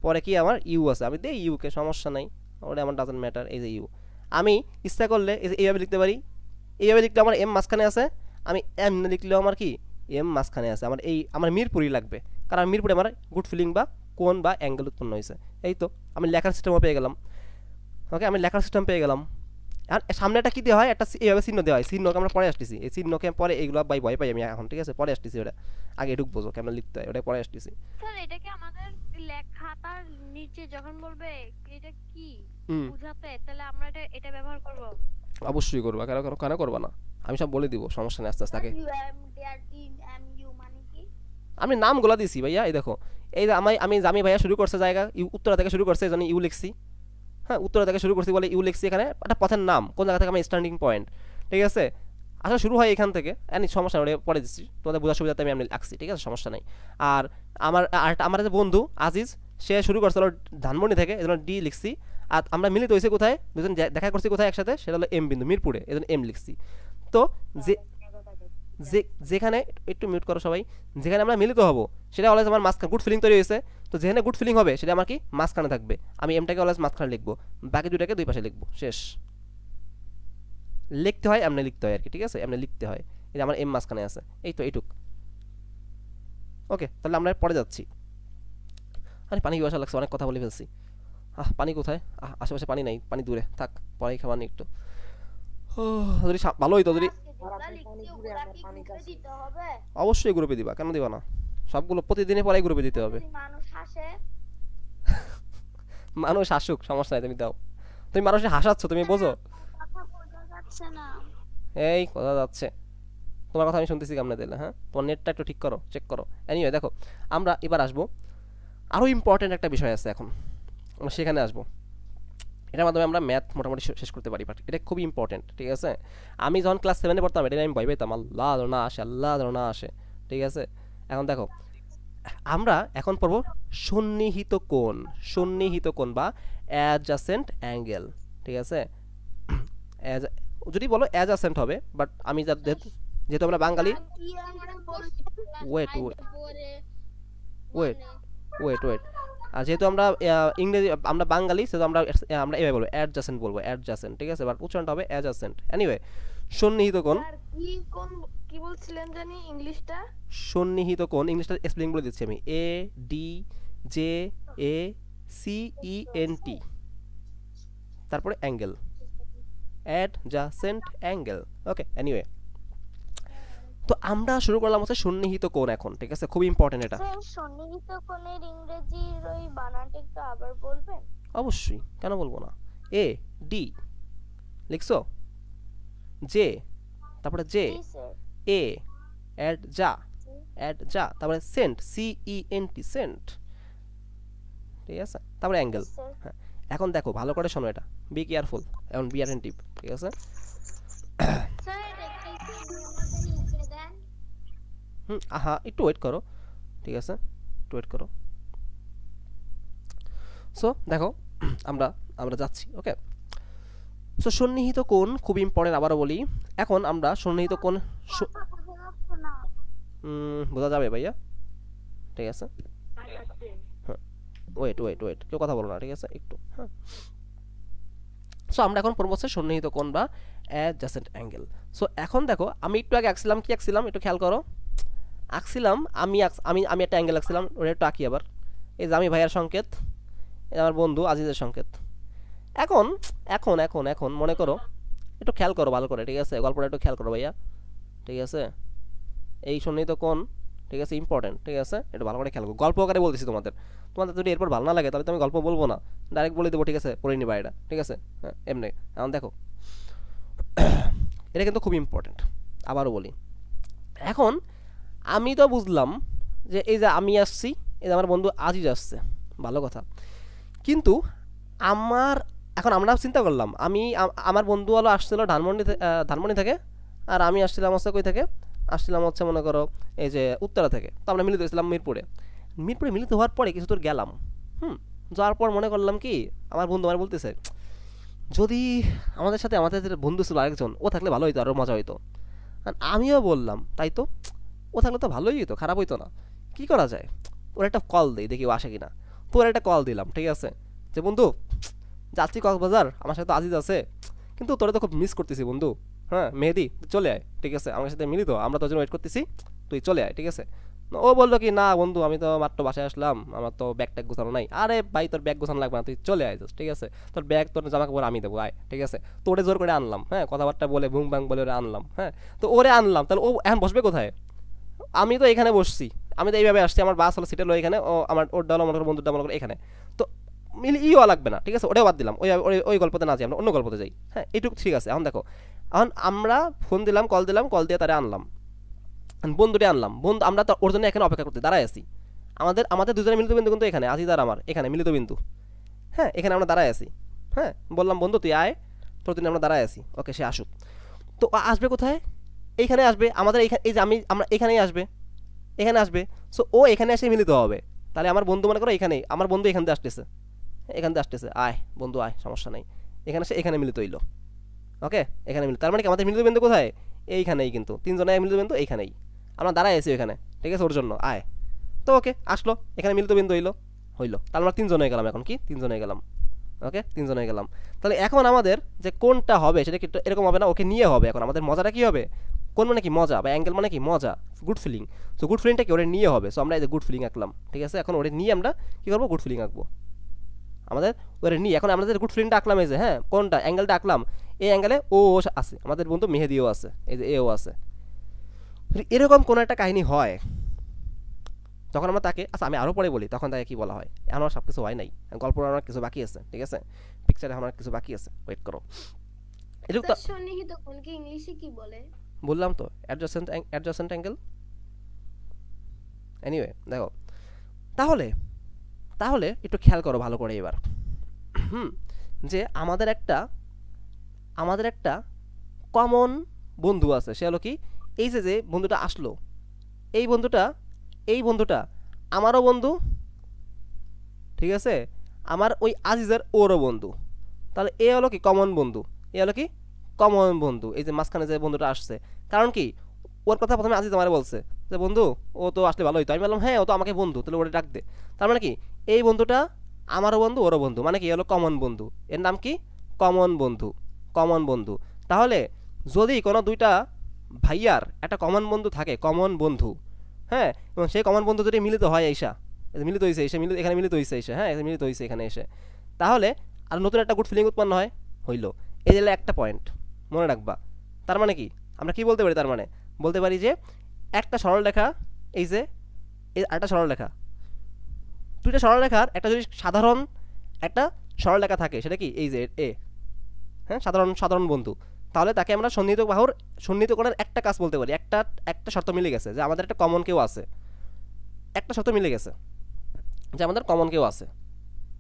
পরে কি আমার ইউ আছে আমি দিই ইউকে সমস্যা নাই ওটা আমার ডাজেন্ট ম্যাটার এই যে ইউ আমি ইচ্ছা করলে এই যে এইভাবে লিখতে পারি এইভাবে লিখলে আমার এম মাঝখানে আছে আমি এম না লিখলেও আমার কি এম মাঝখানে আছে আমার এই আমার মিরপুরি লাগবে কারণ মিরপুরে আমার গুড ফিলিং বা কোন বা অ্যাঙ্গেল উৎপন্ন হয়েছে এই তো আমি লেখার সিস্টেমও পেয়ে গেলাম ওকে আমি লেখার সিস্টেম পেয়ে গেলাম সামনে একটা কি দেওয়া হয় একটা এইভাবে চিহ্ন দেওয়া হয় চিহ্নকে আমরা পরে আসতেছি এই চিহ্নকে পরে এইগুলো ভাই ভয় পাই আমি এখন ঠিক আছে পরে আসতেছি ওটা আগে এটুক বোঝো কেমন লিখতে হয় ওটা পরে আসতেছি স্যার এটা কি আমাদের লেখাটার নিচে যখন বলবে এটা কি বুঝাতে তাহলে আমরা এটা এটা ব্যবহার করব অবশ্যই করব কেন কেন কেন করব না আমি সব বলে দিব সমস্যা নেই আস্তে আস্তে আগে মানে আমি নামগুলো দিছি ভাইয়া এই দেখো এই আমি আমি জামি ভাইয়া শুরু করছে জায়গা ইউ উত্তরা থেকে শুরু করছে এই ইউ লিখছি হ্যাঁ উত্তরা থেকে শুরু করছি বলে ইউ লিখছি এখানে একটা পথের নাম কোন জায়গা থেকে আমার স্ট্যান্ডিং পয়েন্ট ঠিক আছে আসলে শুরু হয় এখান থেকে আমি হ্যাঁ, সমস্যা নেই পরে দিচ্ছি তোমাদের বোঝার সুবিধাতে আমি আমি লাগছি ঠিক আছে সমস্যা নেই আর আমার আর আমার যে বন্ধু আজিজ সে শুরু করছিল ধানমন্ডি থেকে এজন্য ডি লিখছি আর আমরা মিলিত হয়েছি কোথায় দুজন দেখা করছি কোথায় একসাথে সেটা হলো এম বিন্দু মিরপুরে এজন্য এম লিখছি তো যে যে যেখানে একটু মিউট করো সবাই যেখানে আমরা মিলিত হবো সেটা অলওয়েজ আমার মাঝখানে গুড ফিলিং তৈরি হয়েছে তো যেখানে গুড ফিলিং হবে সেটা আমার কি মাঝখানে থাকবে আমি এমটাকে অলওয়েজ মাঝখানে লিখবো বাকি দুটাকে দুই পাশে লিখবো শেষ লিখতে হয় এমনি লিখতে হয় আর কি ঠিক আছে এমনি লিখতে হয় এটা আমার এম মাঝখানে আছে এই তো এইটুক ওকে তাহলে আমরা পরে যাচ্ছি আরে পানি পিপাসা লাগছে অনেক কথা বলে ফেলছি আহ পানি কোথায় আহ আশেপাশে পানি নাই পানি দূরে থাক পরেই খাবার নেই একটু যদি ভালোই তো যদি অবশ্যই গ্রুপে দিবা কেন দিবা না সবগুলো প্রতিদিনে পরে গ্রুপে দিতে হবে মানুষ হাসুক সমস্যা নাই তুমি দাও তুমি মানুষে হাসাচ্ছ তুমি বোঝো এই কথা যাচ্ছে তোমার কথা আমি শুনতেছি কামনা দিলে হ্যাঁ তোমার নেটটা একটু ঠিক করো চেক করো এনিওয়ে দেখো আমরা এবার আসবো আরও ইম্পর্টেন্ট একটা বিষয় আছে এখন আমরা সেখানে আসবো এটার মাধ্যমে আমরা ম্যাথ মোটামুটি শেষ করতে পারি বাট এটা খুবই ইম্পর্টেন্ট ঠিক আছে আমি যখন ক্লাস সেভেনে পড়তাম এটা আমি ভয় পেতাম আল্লাহ না আসে আল্লাহ না আসে ঠিক আছে এখন দেখো আমরা এখন পড়ব সন্নিহিত কোণ সন্নিহিত কোণ বা অ্যাডজাসেন্ট অ্যাঙ্গেল ঠিক আছে যদি বলো অ্যাডজাসেন্ট হবে বাট আমি যেহেতু আমরা বাঙালি ওয়েট ওয়েট ওয়েট ওয়েট আর যেহেতু আমরা ইংরেজি আমরা বাঙালি সেহেতু আমরা আমরা এভাবে বলবো অ্যাডজাসেন্ট বলবো অ্যাডজাসেন্ট ঠিক আছে বাট উচ্চারণটা হবে অ্যাডজাসেন্ট এনিওয়ে সন্নিহিত কোণ কি বলছিলেন জানি ইংলিশটা সন্নিহিত কোণ ইংলিশটা স্পেলিং বলে দিচ্ছি আমি A D J A C E N T তারপরে angle adjacent angle okay anyway তো আমরা শুরু করলাম হচ্ছে সন্নিহিত কোণ এখন ঠিক আছে খুব ইম্পর্টেন্ট এটা হ্যাঁ, সন্নিহিত কোণের ইংরেজির ওই বানানটা একটু আবার বলবেন অবশ্যই কেন বলবো না এ ডি লিখছো জে তারপরে জে এ অ্যাড যা অ্যাড যা তারপরে cent C E N T cent ঠিক আছে তারপরে অ্যাঙ্গেল হ্যাঁ এখন দেখো ভালো করে শোনো এটা বি কেয়ারফুল এখন বি আর এন টিপ ঠিক আছে হুম হ্যাঁ একটু ওয়েট করো ঠিক আছে একটু ওয়েট করো সো দেখো আমরা আমরা যাচ্ছি ওকে সো সন্নিহিত কোণ খুব ইম্পর্টেন্ট আবারও বলি এখন আমরা সন্নিহিত কোণ বোঝা যাবে ভাইয়া ঠিক আছে ওয়েট ওয়েট ওয়েট কেউ কথা বলো না ঠিক আছে একটু হ্যাঁ সো আমরা এখন পড়বো হচ্ছে সন্নিহিত কোণ বা অ্যাডজাসেন্ট অ্যাঙ্গেল সো এখন দেখো আমি একটু আগে আঁকছিলাম কি আঁকছিলাম একটু খেয়াল করো আঁকছিলাম আমি আমি আমি একটা অ্যাঙ্গেল আঁকছিলাম ওটা একটু আঁকি আবার এই যে আমি ভাইয়ার সংকেত আমার বন্ধু আজিজের সংকেত এখন এখন এখন এখন মনে করো একটু খেয়াল করো ভালো করে ঠিক আছে গল্পটা একটু খেয়াল করো ভাইয়া ঠিক আছে এই সন্নিহিত কোন ঠিক আছে ইম্পর্টেন্ট ঠিক আছে একটু ভালো করে খেয়াল করো গল্প আকারে বলতেছি তোমাদের তোমাদের যদি এরপর ভালো না লাগে তাহলে তো আমি গল্প বলবো না ডাইরেক্ট বলে দেবো ঠিক আছে পড়ে নিবা এটা ঠিক আছে হ্যাঁ এমনি এখন দেখো এটা কিন্তু খুব ইম্পর্টেন্ট আবারও বলি এখন আমি তো বুঝলাম যে এই যে আমি আসছি এই যে আমার বন্ধু আজিজ আসছে ভালো কথা কিন্তু আমার এখন আমরা চিন্তা করলাম আমি আমার বন্ধু হলো আসছিল ধানমন্ডি ধানমন্ডি থেকে আর আমি আসছিলাম হচ্ছে কই থেকে আসছিলাম হচ্ছে মনে করো এই যে উত্তরা থেকে তো আমরা মিলিত হয়েছিলাম মিরপুরে মিরপুরে মিলিত হওয়ার পরে কিছু দূর গেলাম হুম যাওয়ার পর মনে করলাম কি আমার বন্ধু আমার বলতেছে যদি আমাদের সাথে আমাদের বন্ধু ছিল আরেকজন ও থাকলে ভালো হইতো আরও মজা হইতো আর আমিও বললাম তাই তো ও থাকলে তো ভালোই হইতো খারাপ হইতো না কি করা যায় ওর একটা কল দিই দেখি ও আসে কিনা তো ওর একটা কল দিলাম ঠিক আছে যে বন্ধু যাচ্ছি কক্সবাজার আমার সাথে আজিজ আছে কিন্তু তোরা তো খুব মিস করতেছি বন্ধু হ্যাঁ মেহেদি চলে আয় ঠিক আছে আমার সাথে মিলিত আমরা তোর জন্য ওয়েট করতেছি তুই চলে আয় ঠিক আছে ও বললো কি না বন্ধু আমি তো মাত্র বাসায় আসলাম আমার তো ব্যাগ ট্যাগ গোছানো নাই আরে ভাই তোর ব্যাগ গোছানো লাগবে না তুই চলে আয় ঠিক আছে তোর ব্যাগ তোর জামা কাপড় আমি দেবো আয় ঠিক আছে তো ওরে জোর করে আনলাম হ্যাঁ কথাবার্তা বলে ভুং ভাং বলে ওরে আনলাম হ্যাঁ তো ওরে আনলাম তাহলে ও এখন বসবে কোথায় আমি তো এখানে বসছি আমি তো এইভাবে আসছি আমার বাস হলো সিটে লো এখানে ও আমার ওর ডাল মনে করো বন্ধুর ডালো এখানে তো মিল ইও লাগবে না ঠিক আছে ওটাও বাদ দিলাম ওই ওই গল্পতে না যাই আমরা অন্য গল্পতে যাই হ্যাঁ এটুকু ঠিক আছে এখন দেখো এখন আমরা ফোন দিলাম কল দিলাম কল দিয়ে তারা আনলাম বন্ধুটি আনলাম বন্ধু আমরা ওর জন্য এখানে অপেক্ষা করতে দাঁড়াই আছি আমাদের আমাদের দুজনে মিলিত বিন্দু কিন্তু এখানে আজিদার আমার এখানে মিলিত বিন্দু হ্যাঁ এখানে আমরা দাঁড়াই আছি হ্যাঁ বললাম বন্ধু তুই আয় তোর জন্য আমরা দাঁড়াই আছি ওকে সে আসুক তো আসবে কোথায় এইখানে আসবে আমাদের এইখানে এই যে আমি আমরা এখানেই আসবে এখানে আসবে সো ও এখানে এসে মিলিত হবে তাহলে আমার বন্ধু মনে করো এখানেই আমার বন্ধু এখান থেকে আসতেছে এখান থেকে আসতেছে আয় বন্ধু আয় সমস্যা নাই এখানে সে এখানে মিলিত হইল ওকে এখানে মিলিত তার মানে কি আমাদের মিলিত বিন্দু কোথায় এইখানেই কিন্তু তিনজনে মিলিত বিন্দু এইখানেই আমরা দাঁড়ায় আছি ওইখানে ঠিক আছে ওর জন্য আয় তো ওকে আসলো এখানে মিলিত বিন্দু হইলো হইলো তাহলে আমরা তিনজনে হয়ে গেলাম এখন কি তিনজনে হয়ে গেলাম ওকে তিনজনে হয়ে গেলাম তাহলে এখন আমাদের যে কোনটা হবে সেটা কি এরকম হবে না ওকে নিয়ে হবে এখন আমাদের মজাটা কি হবে কোন মানে কি মজা বা অ্যাঙ্গেল মানে কি মজা গুড ফিলিং সো গুড ফিলিংটা কি ওরে নিয়ে হবে সো আমরা এই যে গুড ফিলিং আঁকলাম ঠিক আছে এখন ওরে নিয়ে আমরা কী করবো গুড ফিলিং আঁকবো আমাদের ওরে নি এখন আমাদের গুড ফিল্মটা আঁকলাম এই যে হ্যাঁ কোনটা অ্যাঙ্গেলটা আঁকলাম এই অ্যাঙ্গেলে ও আছে আমাদের বন্ধু মেহেদিও আছে এই যে এও আছে এরকম কোনো একটা কাহিনী হয় তখন আমরা তাকে আচ্ছা আমি আরও পরে বলি তখন তাকে কী বলা হয় আমার সব কিছু হয় নাই গল্প আমার কিছু বাকি আছে ঠিক আছে পিকচারে আমার কিছু বাকি আছে ওয়েট করো বললাম তো অ্যাডজাস্টেন্ট অ্যাডজাস্টেন্ট অ্যাঙ্গেল এনিওয়ে দেখো তাহলে তাহলে একটু খেয়াল করো ভালো করে এবার হুম যে আমাদের একটা আমাদের একটা কমন বন্ধু আছে সে হলো কি এই যে যে বন্ধুটা আসলো এই বন্ধুটা এই বন্ধুটা আমারও বন্ধু ঠিক আছে আমার ওই আজিজের ওরও বন্ধু তাহলে এ হলো কি কমন বন্ধু এ হলো কি কমন বন্ধু এই যে মাঝখানে যে বন্ধুটা আসছে কারণ কি ওর কথা প্রথমে আজিজ আমার বলছে যে বন্ধু ও তো আসলে ভালো হইতো আমি বললাম হ্যাঁ ও তো আমাকে বন্ধু তাহলে ওটা ডাক দে তার মানে কি এই বন্ধুটা আমারও বন্ধু ওরও বন্ধু মানে কি হলো কমন বন্ধু এর নাম কি কমন বন্ধু কমন বন্ধু তাহলে যদি কোনো দুইটা ভাইয়ার একটা কমন বন্ধু থাকে কমন বন্ধু হ্যাঁ এবং সেই কমন বন্ধু যদি মিলিত হয় এইসা মিলিত হয়েছে এসে মিলিত এখানে মিলিত হয়েছে এসে হ্যাঁ মিলিত হয়েছে এখানে এসে তাহলে আর নতুন একটা গুড ফিলিং উৎপন্ন হয় হইল এই দিলে একটা পয়েন্ট মনে রাখবা তার মানে কি আমরা কি বলতে পারি তার মানে বলতে পারি যে একটা সরল রেখা এই যে এই একটা সরল রেখা দুইটা সরল রেখার একটা যদি সাধারণ একটা সরল রেখা থাকে সেটা কি এই যে এ হ্যাঁ সাধারণ সাধারণ বন্ধু তাহলে তাকে আমরা সন্নিহিত বাহুর সন্নিহিত করার একটা কাজ বলতে পারি একটা একটা শর্ত মিলে গেছে যে আমাদের একটা কমন কেউ আছে একটা শর্ত মিলে গেছে যে আমাদের কমন কেউ আছে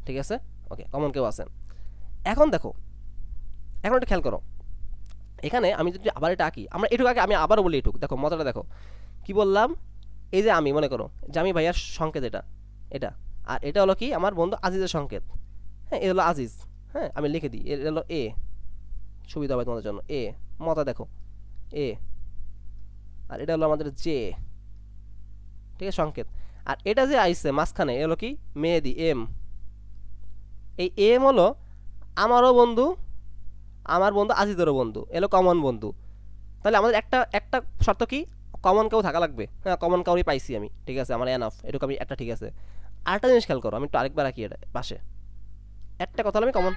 ঠিক আছে ওকে কমন কেউ আছে এখন দেখো এখন একটা খেয়াল করো এখানে আমি যদি আবার এটা আঁকি আমরা এটুকু আগে আমি আবারও বলি এটুকু দেখো মজাটা দেখো কি বললাম এই যে আমি মনে করো যে আমি ভাইয়ার সংকেত এটা এটা আর এটা হলো কি আমার বন্ধু আজিজের সংকেত হ্যাঁ এ হলো আজিজ হ্যাঁ আমি লিখে দিই এটা হলো এ সুবিধা হবে তোমাদের জন্য এ মতা দেখো এ আর এটা হলো আমাদের জে ঠিক আছে সংকেত আর এটা যে আইসে মাঝখানে এ হলো কি মেয়েদি এম এই এম হলো আমারও বন্ধু আমার বন্ধু আজিজেরও বন্ধু এলো কমন বন্ধু তাহলে আমাদের একটা একটা শর্ত কি কমন কাউ থাকা লাগবে হ্যাঁ কমন কাউরই পাইছি আমি ঠিক আছে আমার অফ এটুকু আমি একটা ঠিক আছে আরেকটা জিনিস খেয়াল করো আমি একটু আরেকবার রাখি এটা পাশে একটা কথা আমি কমন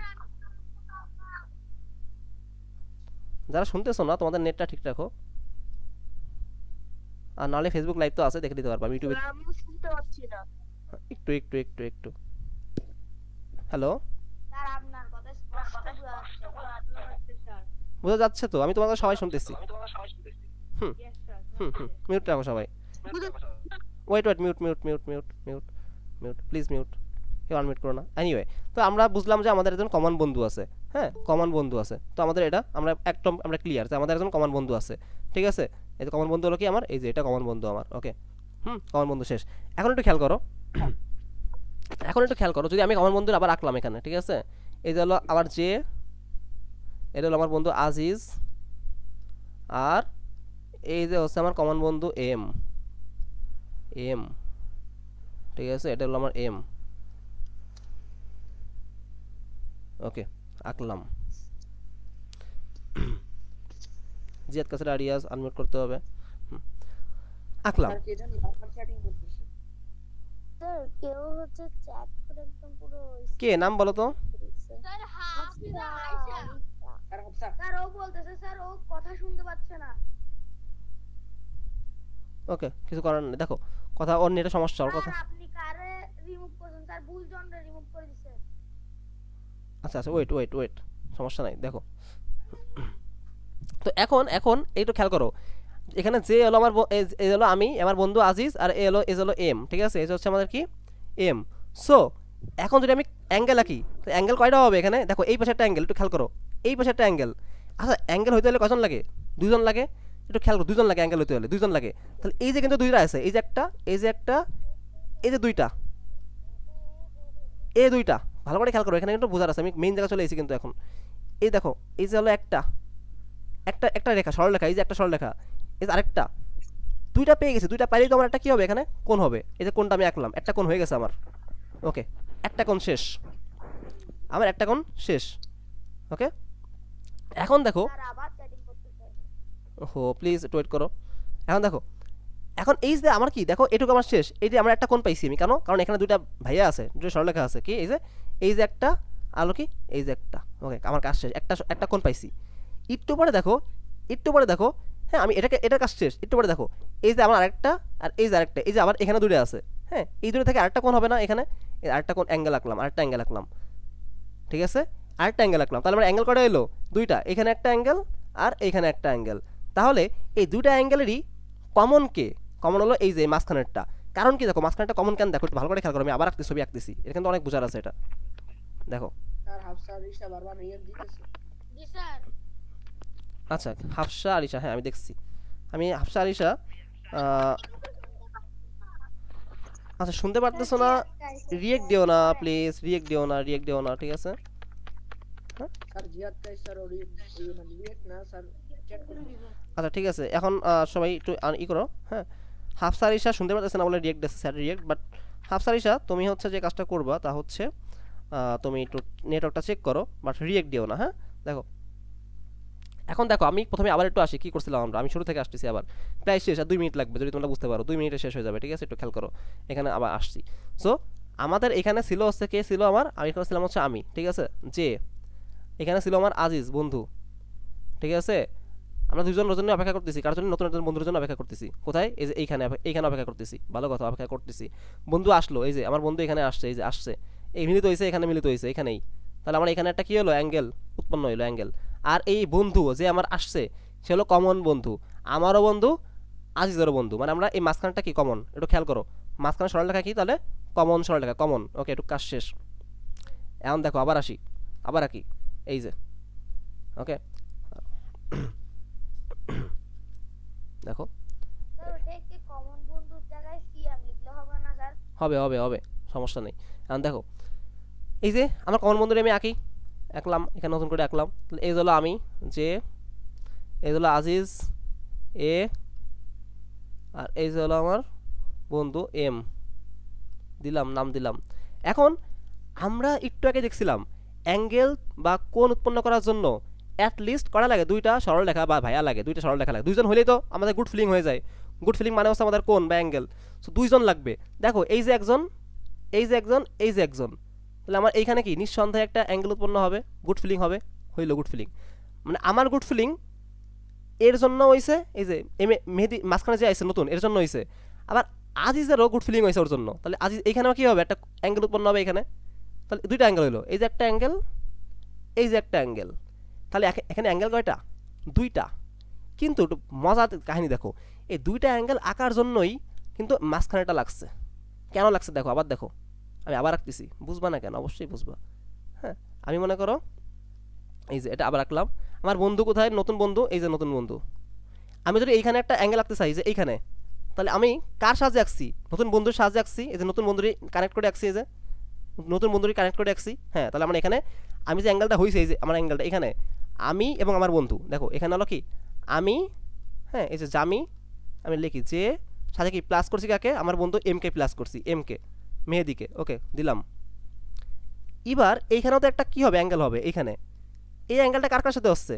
যারা শুনতেছো না তোমাদের নেটটা ঠিক রাখো আর নাহলে ফেসবুক লাইভ তো আছে দেখে দিতে পারবো আমি ইউটিউবে শুনতে না একটু একটু একটু একটু হ্যালো স্যার আপনার কথা বোঝা যাচ্ছে তো আমি তোমাদের সবাই শুনতেছি হুম মিউট রাখো সবাই wait wait mute mute mute mute mute mute please mute কেউ আনমিউট করো না এনিওয়ে তো আমরা বুঝলাম যে আমাদের একজন কমন বন্ধু আছে হ্যাঁ কমন বন্ধু আছে তো আমাদের এটা আমরা একদম আমরা ক্লিয়ার যে আমাদের একজন কমন বন্ধু আছে ঠিক আছে এই কমন বন্ধু হলো কি আমার এই যে এটা কমন বন্ধু আমার ওকে হুম কমন বন্ধু শেষ এখন একটু খেয়াল করো এখন একটু খেয়াল করো যদি আমি কমন বন্ধুর আবার রাখলাম এখানে ঠিক আছে এই যে হলো আবার যে এটা হলো আমার বন্ধু আজিজ আর এই যে হচ্ছে আমার কমন বন্ধু এম এম ঠিক আছে এটা হলো আমার এম ওকে আঁকলাম জিয়াদ কাছে আরিয়াজ আনমিউট করতে হবে আঁকলাম কে নাম বলো তো ওকে কিছু করার নেই দেখো কথা অন্য নেটের সমস্যা ওর কথা আপনি কারে রিমুভ করছেন স্যার ভুল জনরে রিমুভ করে দিয়েছেন আচ্ছা আচ্ছা ওয়েট ওয়েট ওয়েট সমস্যা নাই দেখো তো এখন এখন এইটা খেয়াল করো এখানে যে হলো আমার এ হলো আমি আমার বন্ধু আজিজ আর এ হলো এজ হলো এম ঠিক আছে এটা হচ্ছে আমাদের কি এম সো এখন যদি আমি অ্যাঙ্গেল আঁকি অ্যাঙ্গেল কয়টা হবে এখানে দেখো এই পাশে একটা অ্যাঙ্গেল একটু খেয়াল করো এই পাশে একটা অ্যাঙ্গেল আচ্ছা অ্যাঙ্গেল হইতে হলে কজন লাগে দুজন লাগে একটু খেয়াল করো দুজন লাগে অ্যাঙ্গেল হইতে হলে দুজন লাগে তাহলে এই যে কিন্তু দুইটা আছে এই যে একটা এই যে একটা এই যে দুইটা এ দুইটা ভালো করে খেয়াল করো এখানে কিন্তু বোঝার আছে আমি মেইন জায়গা চলে এসেছি কিন্তু এখন এই দেখো এই যে হলো একটা একটা একটা রেখা সরল রেখা এই যে একটা সরল রেখা এই যে আরেকটা দুইটা পেয়ে গেছে দুইটা পাইলেই তো আমার একটা কী হবে এখানে কোন হবে এই যে কোনটা আমি আঁকলাম একটা কোন হয়ে গেছে আমার ওকে একটা কোন শেষ আমার একটা কোন শেষ ওকে এখন দেখো ও প্লিজ একটু ওয়েট করো এখন দেখো এখন এই যে আমার কি দেখো এটুকু আমার শেষ এই যে আমার একটা কোন পাইছি আমি কেন কারণ এখানে দুইটা ভাইয়া আছে দুটো সরলেখা আছে কি এই যে এই যে একটা আলো কি এই যে একটা ওকে আমার কাজ শেষ একটা একটা কোন পাইছি একটু পরে দেখো একটু পরে দেখো হ্যাঁ আমি এটাকে এটার কাজ শেষ একটু পরে দেখো এই যে আমার আরেকটা আর এই যে আরেকটা এই যে আবার এখানে দূরে আছে হ্যাঁ এই দূরে থেকে আরেকটা কোন হবে না এখানে আরেকটা কোন অ্যাঙ্গেল আঁকলাম আরেকটা অ্যাঙ্গেল আঁকলাম ঠিক আছে আরেকটা অ্যাঙ্গেল আঁকলাম তাহলে আমার অ্যাঙ্গেল কটা এলো দুইটা এখানে একটা অ্যাঙ্গেল আর এখানে একটা অ্যাঙ্গেল তাহলে এই দুইটা অ্যাঙ্গেলেরই কমন কে কমন হলো এই যে মাঝখানেরটা কারণ কি দেখো মাঝখানেরটা কমন কেন দেখো ভালো করে খেয়াল করো আমি আবার আঁকতে ছবি আঁকতেছি এটা কিন্তু অনেক বোঝার আছে এটা দেখো আচ্ছা হাফসা আলিশা হ্যাঁ আমি দেখছি আমি হাফসা আলিশা আচ্ছা শুনতে পারতেছো না রিয়েক্ট দিও না প্লিজ রিয়েক্ট দিও না রিয়েক্ট দিও না ঠিক আছে আচ্ছা ঠিক আছে এখন সবাই একটু ই করো হ্যাঁ হাফসা ইসা শুনতে পারতেছে না বলে রিয়েক্ট দিচ্ছে sir react but Hafsa Isa তুমি হচ্ছে যে কাজটা করবা তা হচ্ছে তুমি একটু নেটওয়ার্কটা চেক করো বাট রিয়েক্ট দিও না হ্যাঁ দেখো এখন দেখো আমি প্রথমে আবার একটু আসি কি করছিলাম আমরা আমি শুরু থেকে আসতেছি আবার প্রায় শেষ আর দুই মিনিট লাগবে যদি তোমরা বুঝতে পারো দুই মিনিটে শেষ হয়ে যাবে ঠিক আছে একটু খেয়াল করো এখানে আবার আসছি সো আমাদের এখানে ছিল হচ্ছে কে ছিল আমার আমি এখানে ছিলাম হচ্ছে আমি ঠিক আছে যে এখানে ছিল আমার আজিজ বন্ধু ঠিক আছে আমরা দুজনের জন্য অপেক্ষা করতেছি কার জন্য নতুন একজন বন্ধুর জন্য অপেক্ষা করতেছি কোথায় এই যে এইখানে এইখানে অপেক্ষা করতেছি ভালো কথা অপেক্ষা করতেছি বন্ধু আসলো এই যে আমার বন্ধু এখানে আসছে এই যে আসছে এই মিলিত হয়েছে এখানে মিলিত হয়েছে এখানেই তাহলে আমার এখানে একটা কী হলো অ্যাঙ্গেল উৎপন্ন হইলো অ্যাঙ্গেল আর এই বন্ধু যে আমার আসছে সে হলো কমন বন্ধু আমারও বন্ধু আজিজেরও বন্ধু মানে আমরা এই মাঝখানটা কি কমন একটু খেয়াল করো মাঝখানে লেখা কি তাহলে কমন লেখা কমন ওকে একটু কাজ শেষ এখন দেখো আবার আসি আবার আঁকি এই যে ওকে দেখো হবে হবে হবে সমস্যা নেই এখন দেখো এই যে আমার কমন বন্ধুরে আমি আঁকি আঁকলাম এখানে নতুন করে আঁকলাম তাহলে এই হলো আমি যে এই হলো আজিজ এ আর এই হলো আমার বন্ধু এম দিলাম নাম দিলাম এখন আমরা একটু আগে দেখছিলাম অ্যাঙ্গেল বা কোন উৎপন্ন করার জন্য অ্যাটলিস্ট করা লাগে দুইটা সরল লেখা বা ভাইয়া লাগে দুইটা সরল লেখা লাগে দুইজন হলেই তো আমাদের গুড ফিলিং হয়ে যায় গুড ফিলিং মানে হচ্ছে আমাদের কোন বা অ্যাঙ্গেল সো দুইজন লাগবে দেখো এই যে একজন এই যে একজন এই যে একজন তাহলে আমার এইখানে কি নিঃসন্দেহে একটা অ্যাঙ্গেল উৎপন্ন হবে গুড ফিলিং হবে হইল গুড ফিলিং মানে আমার গুড ফিলিং এর জন্য হয়েছে এই যে এম মেহেদি মাঝখানে যে আইসে নতুন এর জন্য হয়েছে আবার আজিজেরও গুড ফিলিং হয়েছে ওর জন্য তাহলে আজিজ এখানেও কী হবে একটা অ্যাঙ্গেল উৎপন্ন হবে এখানে তাহলে দুইটা অ্যাঙ্গেল হলো এই যে একটা অ্যাঙ্গেল এই যে একটা অ্যাঙ্গেল তাহলে এখানে অ্যাঙ্গেল কয়টা দুইটা কিন্তু মজার কাহিনী দেখো এই দুইটা অ্যাঙ্গেল আঁকার জন্যই কিন্তু মাঝখানেটা লাগছে কেন লাগছে দেখো আবার দেখো আমি আবার আঁকতেছি বুঝবা না কেন অবশ্যই বুঝবা হ্যাঁ আমি মনে করো এই যে এটা আবার আঁকলাম আমার বন্ধু কোথায় নতুন বন্ধু এই যে নতুন বন্ধু আমি যদি এইখানে একটা অ্যাঙ্গেল আঁকতে চাই যে এইখানে তাহলে আমি কার সাহায্যে আঁকছি নতুন বন্ধুর সাহায্যে আঁকছি এই যে নতুন বন্ধুরই কানেক্ট করে আঁকছি এই যে নতুন বন্ধুটি কানেক্ট করে রাখছি হ্যাঁ তাহলে আমার এখানে আমি যে অ্যাঙ্গেলটা হয়েছে এই যে আমার অ্যাঙ্গেলটা এখানে আমি এবং আমার বন্ধু দেখো এখানে হলো কি আমি হ্যাঁ এই যে জামি আমি লিখি যে সাথে কি প্লাস করছি কাকে আমার বন্ধু এম কে প্লাস করছি এম কে মেহেদিকে ওকে দিলাম এবার এইখানেও তো একটা কী হবে অ্যাঙ্গেল হবে এইখানে এই অ্যাঙ্গেলটা কার কার সাথে হচ্ছে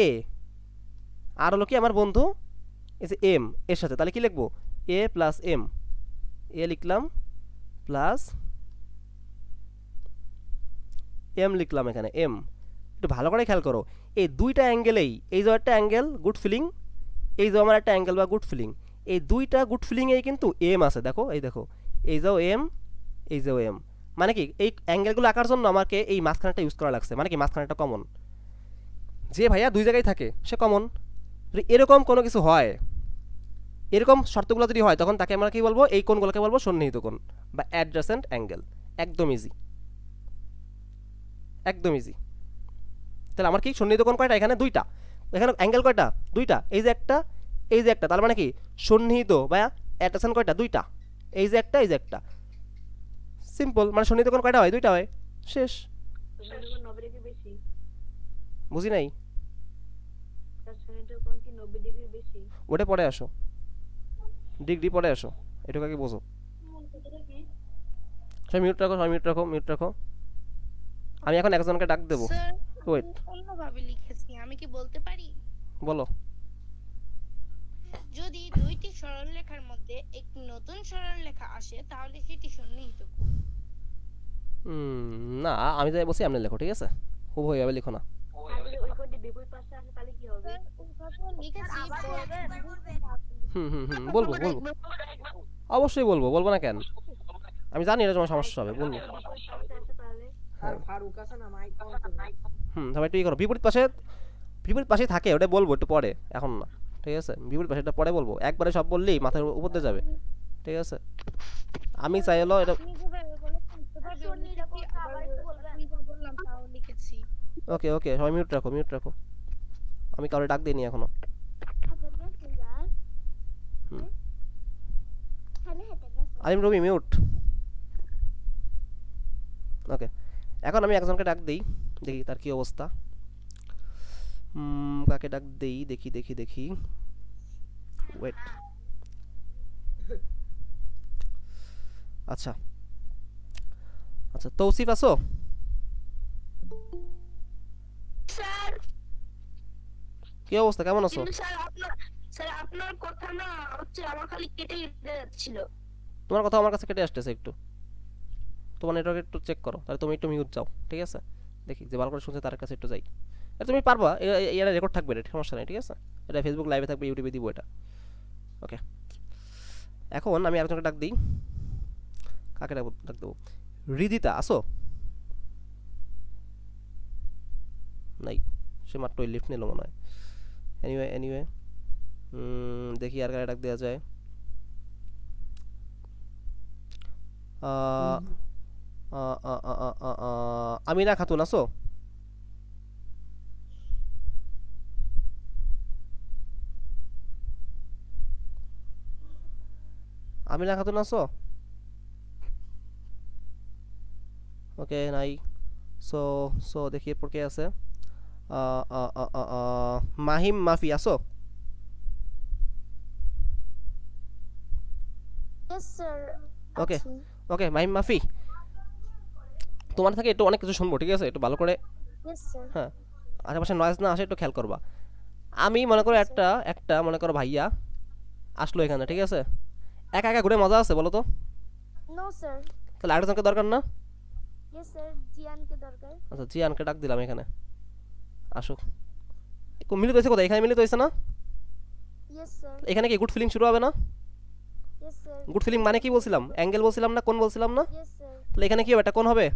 এ আর হলো কি আমার বন্ধু এই যে এম এর সাথে তাহলে কি লিখবো এ প্লাস এম এ লিখলাম প্লাস এম লিখলাম এখানে এম একটু ভালো করে খেয়াল করো এই দুইটা অ্যাঙ্গেলেই এই যে একটা অ্যাঙ্গেল গুড ফিলিং এই যে আমার একটা অ্যাঙ্গেল বা গুড ফিলিং এই দুইটা গুড ফিলিংয়েই কিন্তু এম আছে দেখো এই দেখো এই যাও এম এই যাও এম মানে কি এই অ্যাঙ্গেলগুলো আঁকার জন্য আমাকে এই মাঝখানেটা ইউজ করা লাগছে মানে কি মাঝখানেটা কমন যে ভাইয়া দুই জায়গায় থাকে সে কমন যদি এরকম কোনো কিছু হয় এরকম শর্তগুলো যদি হয় তখন তাকে আমরা কি বলবো এই কোণগুলোকে বলবো সন্নিহিত কোন বা অ্যাডজাসেন্ট অ্যাঙ্গেল একদম ইজি একদম ইজি তাহলে আমার কি সন্নিহিত কোণ কয়টা এখানে দুইটা এখানে অ্যাঙ্গেল কয়টা দুইটা এই যে একটা এই যে একটা তার মানে কি সন্নিহিত বা অ্যাটাসান কয়টা দুইটা এই যে একটা এই যে একটা সিম্পল মানে সন্নিহিত কোণ কয়টা হয় দুইটা হয় শেষ বুঝি নাই ওটা পরে আসো ডিগ্রি পরে আসো এটুকু আগে বোঝো সবাই মিউট রাখো সবাই মিউট রাখো মিউট রাখো আমি এখন একজনকে ডাক দেব ওয়েট অন্যভাবে লিখেছি আমি কি বলতে পারি বলো যদি দুইটি সরল সরলরেখার মধ্যে একটি নতুন সরল সরলরেখা আসে তাহলে সেটি সন্নিহিত কোণ না আমি যাই বসি আপনি লেখো ঠিক আছে উভয়ভাবে লিখো না বলবো বলবো অবশ্যই বলবো বলবো না কেন আমি জানি এটা তোমার সমস্যা হবে বলবো আচ্ছা, আচ্ছা, হ্যাঁ। হুম বিপরীত পাশে বিপরীত পাশে থাকে ওটা বলবো একটু পরে এখন না ঠিক আছে বিপরীত পাশে পরে বলবো একবারে সব বললেই মাথার উপর দিয়ে যাবে ঠিক আছে আমি চাই হলো আচ্ছা, ওকে ওকে সবাই মিউট রাখো মিউট রাখো আমি কারো ডাক দিইনি এখনো হ্যাঁ, হ্যাঁ, আই রবি মিউট ওকে এখন আমি একজনকে ডাক দিই দেখি তার কি অবস্থা কাকে ডাক দেই দেখি দেখি দেখি ওয়েট আচ্ছা আচ্ছা তৌসিফ আসো কি অবস্থা কেমন আছো স্যার আপনার কথা না হচ্ছে আমার খালি কেটে তোমার কথা আমার কাছে কেটে আসতেছে একটু তোমার নেটওয়ার্ক একটু চেক করো তাহলে তুমি একটু মিউট যাও ঠিক আছে দেখি যে ভালো করে শুনছে তার কাছে একটু যাই এটা তুমি পারবা এটা রেকর্ড থাকবে এটা সমস্যা নেই ঠিক আছে এটা ফেসবুক লাইভে থাকবে ইউটিউবে দিব এটা ওকে এখন আমি একজনকে ডাক দিই কাকে ডাক ডাক দেবো রিদিতা আসো নাই সে মাত্র ওই লিফ্ট নিল মনে হয় এনিওয়ে এনিওয়ে দেখি আর কারে ডাক দেওয়া যায় Ah, uh, ah, uh, ah, uh, ah, ah Amina Katunaso Amina Katunaso Ok, nai So, so, de aquí por qué hacer Ah, ah, ah, ah, ah Mafiaso Ok, ok, Mahin mafi. তোমার থেকে একটু অনেক কিছু শুনবো ঠিক আছে একটু ভালো করে হ্যাঁ আশেপাশে নয়েজ না আসে একটু খেয়াল করবা আমি মনে করো একটা একটা মনে করো ভাইয়া আসলো এখানে ঠিক আছে একা একা ঘুরে মজা আছে বলো তো নো তাহলে আরেকজনকে দরকার না আচ্ছা জিয়ানকে ডাক দিলাম এখানে আসুক মিলিত হয়েছে কোথায় এখানে মিলিত হয়েছে না এখানে কি গুড ফিলিং শুরু হবে না গুড ফিলিং মানে কি বলছিলাম অ্যাঙ্গেল বলছিলাম না কোন বলছিলাম না তাহলে এখানে কি হবে এটা কোন হবে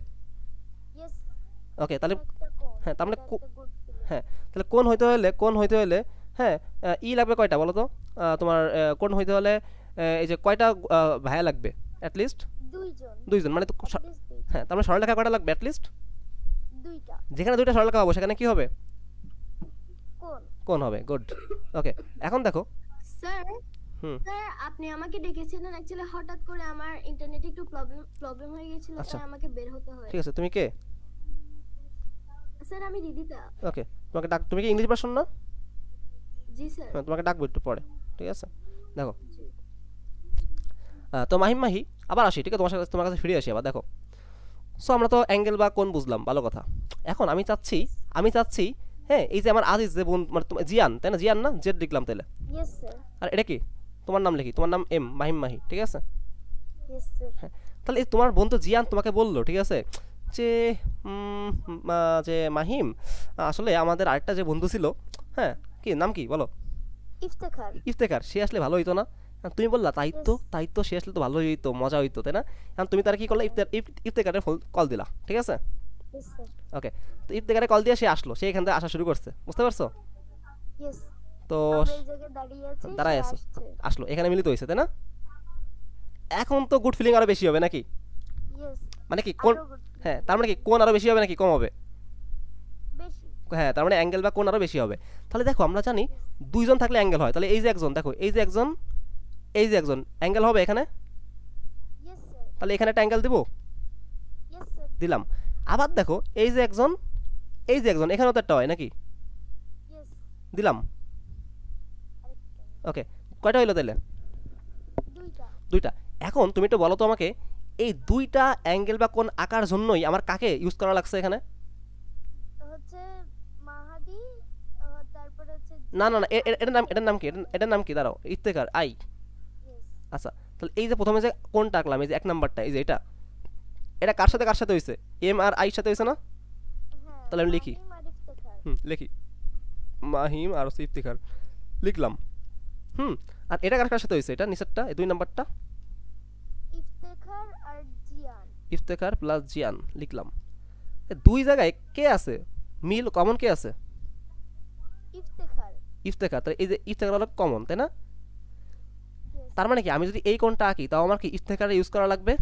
ওকে তাহলে হ্যাঁ তার মানে হ্যাঁ তাহলে কোন হইতে হলে কোন হইতে হলে হ্যাঁ ই e লাগবে কয়টা বলো তো তোমার কোন হইতে হলে এই যে কয়টা ভাইয়া লাগবে অ্যাটলিস্ট দুইজন মানে তো হ্যাঁ তার মানে সরলরেখা কয়টা লাগবে অ্যাটলিস্ট যেখানে দুইটা সরলরেখা হবে সেখানে কি হবে কোন হবে গুড ওকে এখন দেখো স্যার স্যার আপনি আমাকে ডেকেছিলেন অ্যাকচুয়ালি হঠাৎ করে আমার ইন্টারনেটে একটু প্রবলেম প্রবলেম হয়ে গিয়েছিল আচ্ছা। তাই আমাকে বের হতে হয় ঠিক আছে তুমি কে স্যার আমি রিদিতা ওকে তোমাকে ডাক তুমি কি ইংলিশ ভার্সন না জি স্যার হ্যাঁ তোমাকে ডাকবো একটু পরে ঠিক আছে দেখো তো মাহিম মাহি আবার আসি ঠিক আছে তোমার সাথে তোমার কাছে ফিরে আসি আবার দেখো সো আমরা তো অ্যাঙ্গেল বা কোন বুঝলাম ভালো কথা এখন আমি চাচ্ছি আমি চাচ্ছি হ্যাঁ এই যে আমার আজিজ যে বোন মানে জিয়ান তাই না জিয়ান না জেড লিখলাম তাহলে আর এটা কি তোমার নাম লিখি তোমার নাম এম মাহিম মাহি ঠিক আছে হ্যাঁ তাহলে তোমার বোন তো জিয়ান তোমাকে বললো ঠিক আছে হচ্ছে যে মাহিম আসলে আমাদের আরেকটা যে বন্ধু ছিল হ্যাঁ কি নাম কি বলো ইফতেখার ইফতেখার সে আসলে ভালো হইতো না তুমি বললা তাই তো তাই তো সে আসলে তো ভালো হইতো মজা হইতো তাই না এখন তুমি তার কি করলে ইফতার ইফতেকারে কল দিলা ঠিক আছে ওকে তো ইফতেকারে কল দিয়ে সে আসলো সে এখান থেকে আসা শুরু করছে বুঝতে পারছো তো দাঁড়ায় আছো আসলো এখানে মিলিত হয়েছে তাই না এখন তো গুড ফিলিং আরো বেশি হবে নাকি মানে কি কোন হ্যাঁ তার মানে কি কোন আরও বেশি হবে নাকি কম হবে হ্যাঁ তার মানে অ্যাঙ্গেল বা কোন আরও বেশি হবে তাহলে দেখো আমরা জানি দুইজন থাকলে অ্যাঙ্গেল হয় তাহলে এই যে একজন দেখো এই যে একজন এই যে একজন অ্যাঙ্গেল হবে এখানে তাহলে এখানে একটা অ্যাঙ্গেল দেবো দিলাম আবার দেখো এই যে একজন এই যে একজন এখানেও তো একটা হয় নাকি দিলাম ওকে কয়টা হইলো তাহলে দুইটা এখন তুমি একটু বলো তো আমাকে এই দুইটা অ্যাঙ্গেল বা কোন আঁকার জন্যই আমার কাকে ইউজ করা লাগছে এখানে না না না এটার নাম এটার নাম কি এটার নাম কি দাঁড়াও ইফতেকার আই আচ্ছা তাহলে এই যে প্রথমে যে কোনটা আঁকলাম এই যে এক নাম্বারটা এই যে এটা এটা কার সাথে কার সাথে হয়েছে এম আর আই সাথে হয়েছে না হ্যাঁ, তাহলে আমি লিখি হুম লিখি মাহিম আর হচ্ছে ইফতেকার লিখলাম হুম আর এটা কার কার সাথে হয়েছে এটা নিচেরটা দুই নাম্বারটা ইফতেখার প্লাস জিয়ান লিখলাম দুই জায়গায় কে আছে মিল কমন কে আছে ইফতেখার তাহলে এই যে ইফতেখার হলো কমন তাই না তার মানে কি আমি যদি এই কোনটা আঁকি তাও আমার কি ইফতেখার ইউজ করা লাগবে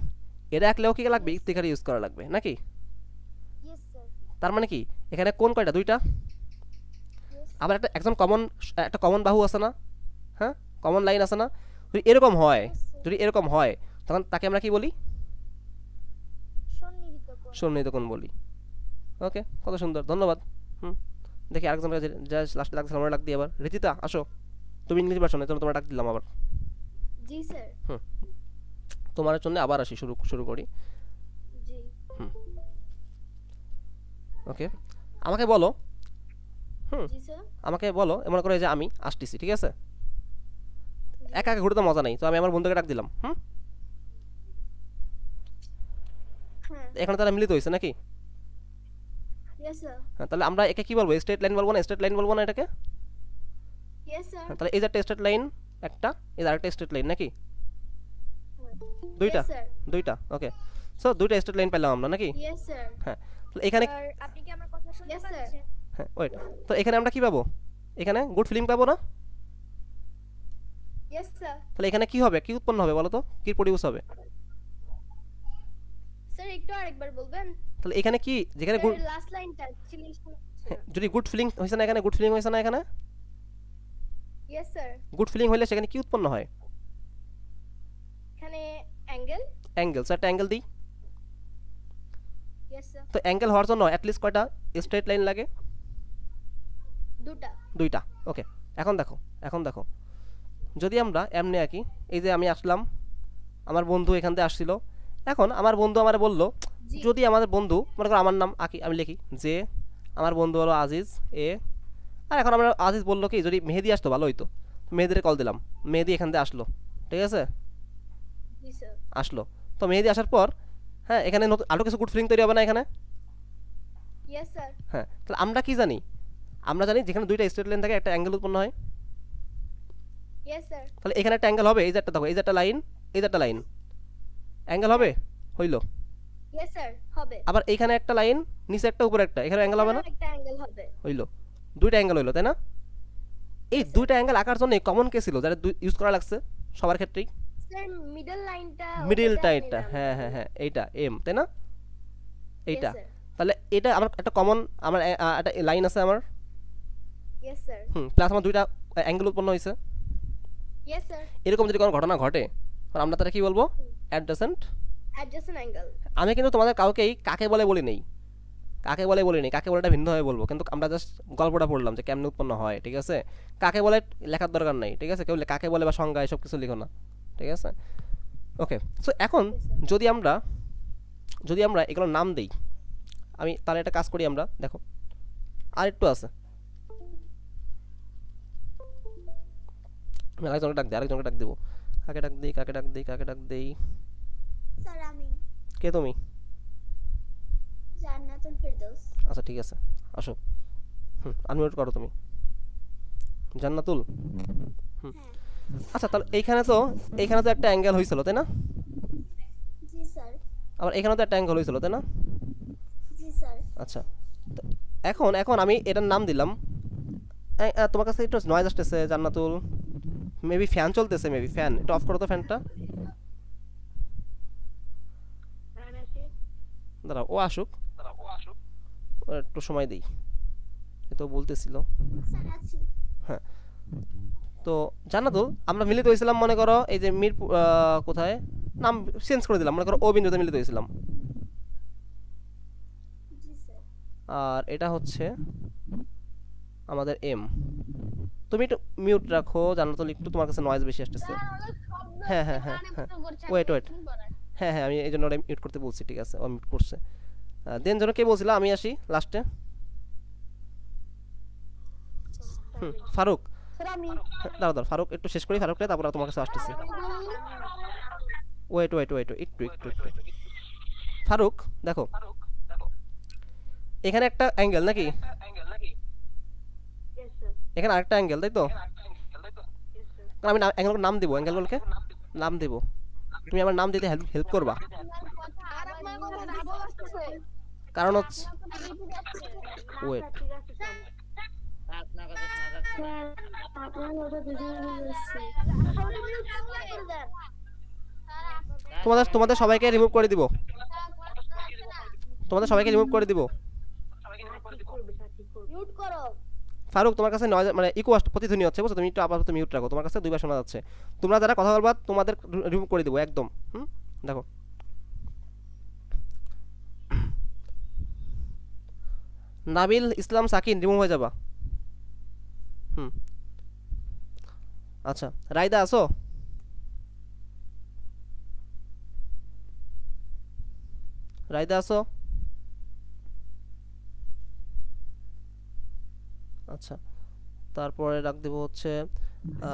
এটা আঁকলেও কি লাগবে ইফতেখার ইউজ করা লাগবে নাকি তার মানে কি এখানে কোন কয়টা দুইটা আবার একটা একজন কমন একটা কমন বাহু আছে না হ্যাঁ কমন লাইন আছে না যদি এরকম হয় যদি এরকম হয় তখন তাকে আমরা কি বলি সম্মিলিত তখন বলি ওকে কত সুন্দর ধন্যবাদ হুম দেখি আরেকজন কাছে জাস্ট লাস্টে লাগছে আমার লাগ দিই আবার রিতিতা আসো তুমি ইংলিশ ভার্সনে তোমার তোমার ডাক দিলাম আবার জি স্যার হুম তোমার জন্য আবার আসি শুরু শুরু করি জি হুম ওকে আমাকে বলো হুম আমাকে বলো এমন করে যে আমি আসতেছি ঠিক আছে একা একা ঘুরতে মজা নেই তো আমি আমার বন্ধুকে ডাক দিলাম হুম হ্যাঁ। এখন তারা মিলিত হয়েছে নাকি হ্যাঁ, তাহলে আমরা একে কি বলবো স্ট্রেট লাইন বলবো না স্ট্রেট লাইন বলবো না এটাকে হ্যাঁ, তাহলে এই যে স্ট্রেট লাইন একটা এই আরেকটা স্ট্রেট লাইন নাকি দুইটা দুইটা ওকে সো দুইটা স্ট্রেট লাইন পেলাম আমরা নাকি হ্যাঁ তাহলে এখানে আপনি কি আমার কথা শুনতে পাচ্ছেন হ্যাঁ ওয়েট তো এখানে আমরা কি পাবো এখানে গুড ফিলিং পাবো না তাহলে এখানে কি হবে কি উৎপন্ন হবে বলো তো কি প্রডিউস হবে স্যার একটু আরেকবার বলবেন তাহলে এখানে কি যেখানে লাস্ট লাইনটা অ্যাকচুয়ালি যদি গুড ফিলিং হইছে না এখানে গুড ফিলিং হইছে না এখানে ইয়েস স্যার গুড ফিলিং হইলে সেখানে কি উৎপন্ন হয় এখানে অ্যাঙ্গেল অ্যাঙ্গেল স্যার অ্যাঙ্গেল দিই তো অ্যাঙ্গেল হওয়ার জন্য অ্যাট লিস্ট কয়টা স্ট্রেট লাইন লাগে দুটা দুইটা ওকে এখন দেখো এখন দেখো যদি আমরা এমনি আঁকি এই যে আমি আসলাম আমার বন্ধু এখান থেকে আসছিল এখন আমার বন্ধু আমার বলল যদি আমাদের বন্ধু মনে করো আমার নাম আঁকি আমি লিখি যে আমার বন্ধু হলো আজিজ এ আর এখন আমরা আজিজ বললো কি যদি মেহেদি আসতো ভালো হইতো মেহেদিরে কল দিলাম মেহেদি এখান থেকে আসলো ঠিক আছে আসলো তো মেহেদি আসার পর হ্যাঁ এখানে নতুন আরও কিছু গুড ফিলিং তৈরি হবে না এখানে হ্যাঁ তাহলে আমরা কি জানি আমরা জানি যেখানে দুইটা স্ট্রেট লাইন থাকে একটা অ্যাঙ্গেল উৎপন্ন হয় তাহলে এখানে একটা অ্যাঙ্গেল হবে এই যে একটা দেখো এই যে একটা লাইন এই যে একটা লাইন অ্যাঙ্গেল হবে হইল यस স্যার হবে আবার এখানে একটা লাইন নিচে একটা উপরে একটা এখানে অ্যাঙ্গেল হবে না একটা অ্যাঙ্গেল হবে হইল দুইটা অ্যাঙ্গেল হইল তাই না এই দুইটা অ্যাঙ্গেল আঁকার জন্য কমন কে ছিল যারা ইউজ করা লাগছে সবার ক্ষেত্রেই স্যার মিডল লাইনটা এটা হ্যাঁ হ্যাঁ হ্যাঁ এইটা এম তাই না এইটা তাহলে এটা আমার একটা কমন আমার একটা লাইন আছে আমার यस স্যার হুম প্লাস আমার দুইটা অ্যাঙ্গেল উৎপন্ন হয়েছে यस স্যার এরকম যদি কোনো ঘটনা ঘটে আমরা তারা কি বলবো অ্যাডজাসেন্ট অ্যাডজাসেন্ট অ্যাঙ্গেল আমি কিন্তু তোমাদের কাউকেই কাকে বলে বলি নেই কাকে বলে নেই কাকে বলেটা ভিন্নভাবে বলবো কিন্তু আমরা জাস্ট গল্পটা পড়লাম যে কেমনি উৎপন্ন হয় ঠিক আছে কাকে বলে লেখার দরকার নাই ঠিক আছে কেউ কাকে বলে বা সংজ্ঞা এসব কিছু লিখো না ঠিক আছে ওকে সো এখন যদি আমরা যদি আমরা এগুলোর নাম দিই আমি তাহলে একটা কাজ করি আমরা দেখো আর একটু আছে আমি আরেকজনকে ডাক দিই আরেকজনকে ডাক দেবো কাকে ডাক দেই কাকে ডাক দেই কাকে ডাক দেই স্যার আমি কে তুমি জান্নাতুল ফেরদৌস আচ্ছা ঠিক আছে আসো হুম আনমিউট করো তুমি জান্নাতুল হুম হ্যাঁ। আচ্ছা তাহলে এইখানে তো এইখানে তো একটা অ্যাঙ্গেল হয়েছিল তাই না জি স্যার আবার এখানে তো একটা অ্যাঙ্গেল হয়েছিল তাই না জি স্যার আচ্ছা এখন এখন আমি এটার নাম দিলাম তোমার কাছে একটু নয়েজ আসতেছে জান্নাতুল মেবি ফ্যান চলতেছে মেবি ফ্যান এটা অফ করো তো ফ্যানটা দাঁড়া ও আসুক ও একটু সময় এ তো বলতেছিল হ্যাঁ তো তো আমরা মিলিত হয়েছিলাম মনে করো এই যে মিরপুর কোথায় নাম চেঞ্জ করে দিলাম মনে করো অবিন্দুতে মিলিত হয়েছিলাম আর এটা হচ্ছে আমাদের এম তুমি একটু মিউট রাখো জানো তো একটু তোমার কাছে নয়েজ বেশি আসতেছে হ্যাঁ হ্যাঁ হ্যাঁ হ্যাঁ ওয়েট ওয়েট হ্যাঁ হ্যাঁ আমি এই জন্য ওটা মিউট করতে বলছি ঠিক আছে ও মিউট করছে দেন যেন কে বলছিলাম আমি আসি লাস্টে হুম ফারুক দাঁড়া হ্যাঁ, দাঁড়া ফারুক একটু শেষ করি ফারুকটা তারপর তোমার কাছে আসতেছি ওয়েট ওয়েট ওয়েট একটু একটু একটু ফারুক দেখো এখানে একটা অ্যাঙ্গেল নাকি এখানে আরেকটা অ্যাঙ্গেল তাই তো আমি অ্যাঙ্গেলগুলোর নাম দেবো অ্যাঙ্গেলগুলোকে নাম দিব তুমি আমার নাম দিতে হেল্প হেল্প করবা কারণ হচ্ছে ওয়েট তোমাদের তোমাদের সবাইকে রিমুভ করে দিব তোমাদের সবাইকে রিমুভ করে দিব মিউট করো ফারুক তোমার কাছে নয় মানে ইকোয়াস্ট প্রতিধ্বনি হচ্ছে বুঝছো তুমি একটু আপাতত মিউট রাখো তোমার কাছে দুইবার শোনা যাচ্ছে তোমরা যারা কথা বলবা তোমাদের রিমুভ করে দেবো একদম হুম দেখো নাবিল ইসলাম সাকিন রিমুভ হয়ে যাবা হুম আচ্ছা রায়দা আসো রায়দা আসো আচ্ছা তারপরে ডাক দেবো হচ্ছে না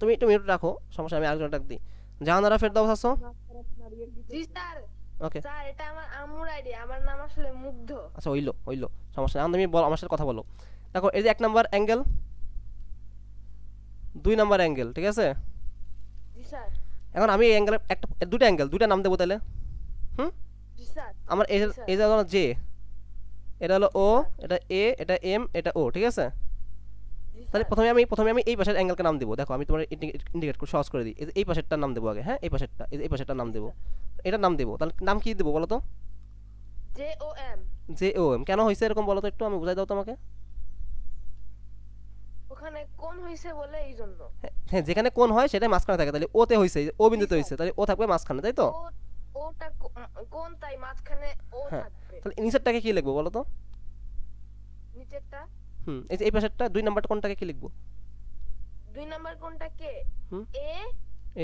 তুমি একটু মিউট রাখো সমস্যা আমি আরেকজন ডাক দিই জাহানারা ফেরদাউস আছো জি স্যার ওকে স্যার এটা আমার আম্মুর আইডি আমার নাম আসলে মুগ্ধ আচ্ছা হইলো হইলো সমস্যা না তুমি বল আমার সাথে কথা বলো দেখো এই যে এক নাম্বার অ্যাঙ্গেল দুই নাম্বার অ্যাঙ্গেল ঠিক আছে জি স্যার এখন আমি অ্যাঙ্গেল একটা দুটো অ্যাঙ্গেল দুটো নাম দেবো তাহলে হুম জি স্যার আমার এই যে জে এটা হলো ও এটা এ এটা এম এটা ও ঠিক আছে তাহলে প্রথমে আমি প্রথমে আমি এই পাশের অ্যাঙ্গেলকে নাম দেবো দেখো আমি তোমার ইন্ডিকেট করে সহজ করে দিই এই পাশেরটার নাম দেবো আগে হ্যাঁ এই পাশেরটা এই পাশেরটার নাম দেবো এটা নাম দেবো তাহলে নাম কি দেবো বলো তো J O M J O M কেন হয়েছে এরকম বলো তো একটু আমি বুঝাই দাও তোমাকে ওখানে কোন হইছে বলে এই জন্য হ্যাঁ, হ্যাঁ যেখানে কোন হয় সেটা মাঝখানে থাকে তাহলে ওতে হইছে ও বিন্দুতে হইছে তাহলে ও থাকবে মাঝখানে তাই তো ওটা কোন তাই মাঝখানে ও হ্যাঁ। থাকবে তাহলে নিচেরটাকে কি লিখবো বলো তো নিচেরটা হুম এই যে এই পাশেরটা দুই নাম্বার কোনটাকে কি লিখবো দুই নাম্বার কোনটাকে এ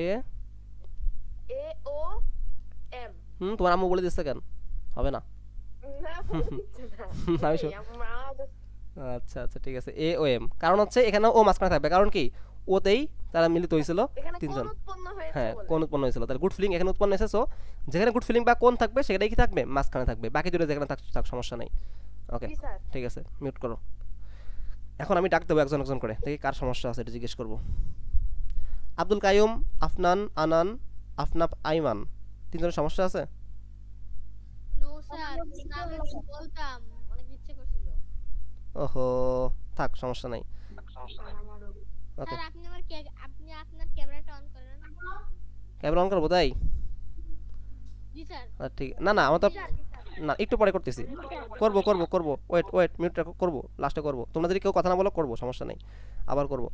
এ এ ও এম হুম তোমার আম্মু বলে দিচ্ছে কেন হবে না আচ্ছা, আচ্ছা, আচ্ছা আচ্ছা ঠিক আছে এ ও এম কারণ হচ্ছে এখানে ও মাঝখানে থাকবে কারণ কি ওতেই তারা মিলিত হয়েছিল তিনজন হ্যাঁ কোন উৎপন্ন হয়েছিল তাহলে গুড ফিলিং এখানে উৎপন্ন হয়েছে সো যেখানে গুড ফিলিং বা কোন থাকবে সেটাই কি থাকবে মাঝখানে থাকবে বাকি জুড়ে যেখানে থাক থাক সমস্যা নাই ওকে ঠিক আছে মিউট করো এখন আমি ডাক দেবো একজন একজন করে দেখি কার সমস্যা আছে এটা জিজ্ঞেস করবো আব্দুল কায়ুম আফনান আনান আফনাফ আইমান তিনজনের সমস্যা আছে ওহো থাক সমস্যা নাই সমস্যা নাই ওকে আপনি আমার আপনি আপনার ক্যামেরাটা অন করেন ক্যামেরা অন করব তাই জি স্যার আচ্ছা, ঠিক না না আমার তো না একটু পরে করতেছি করব করব করব ওয়েট ওয়েট মিউট করব লাস্টে করব তোমরা কেউ কথা না বলো করব সমস্যা নাই আবার করব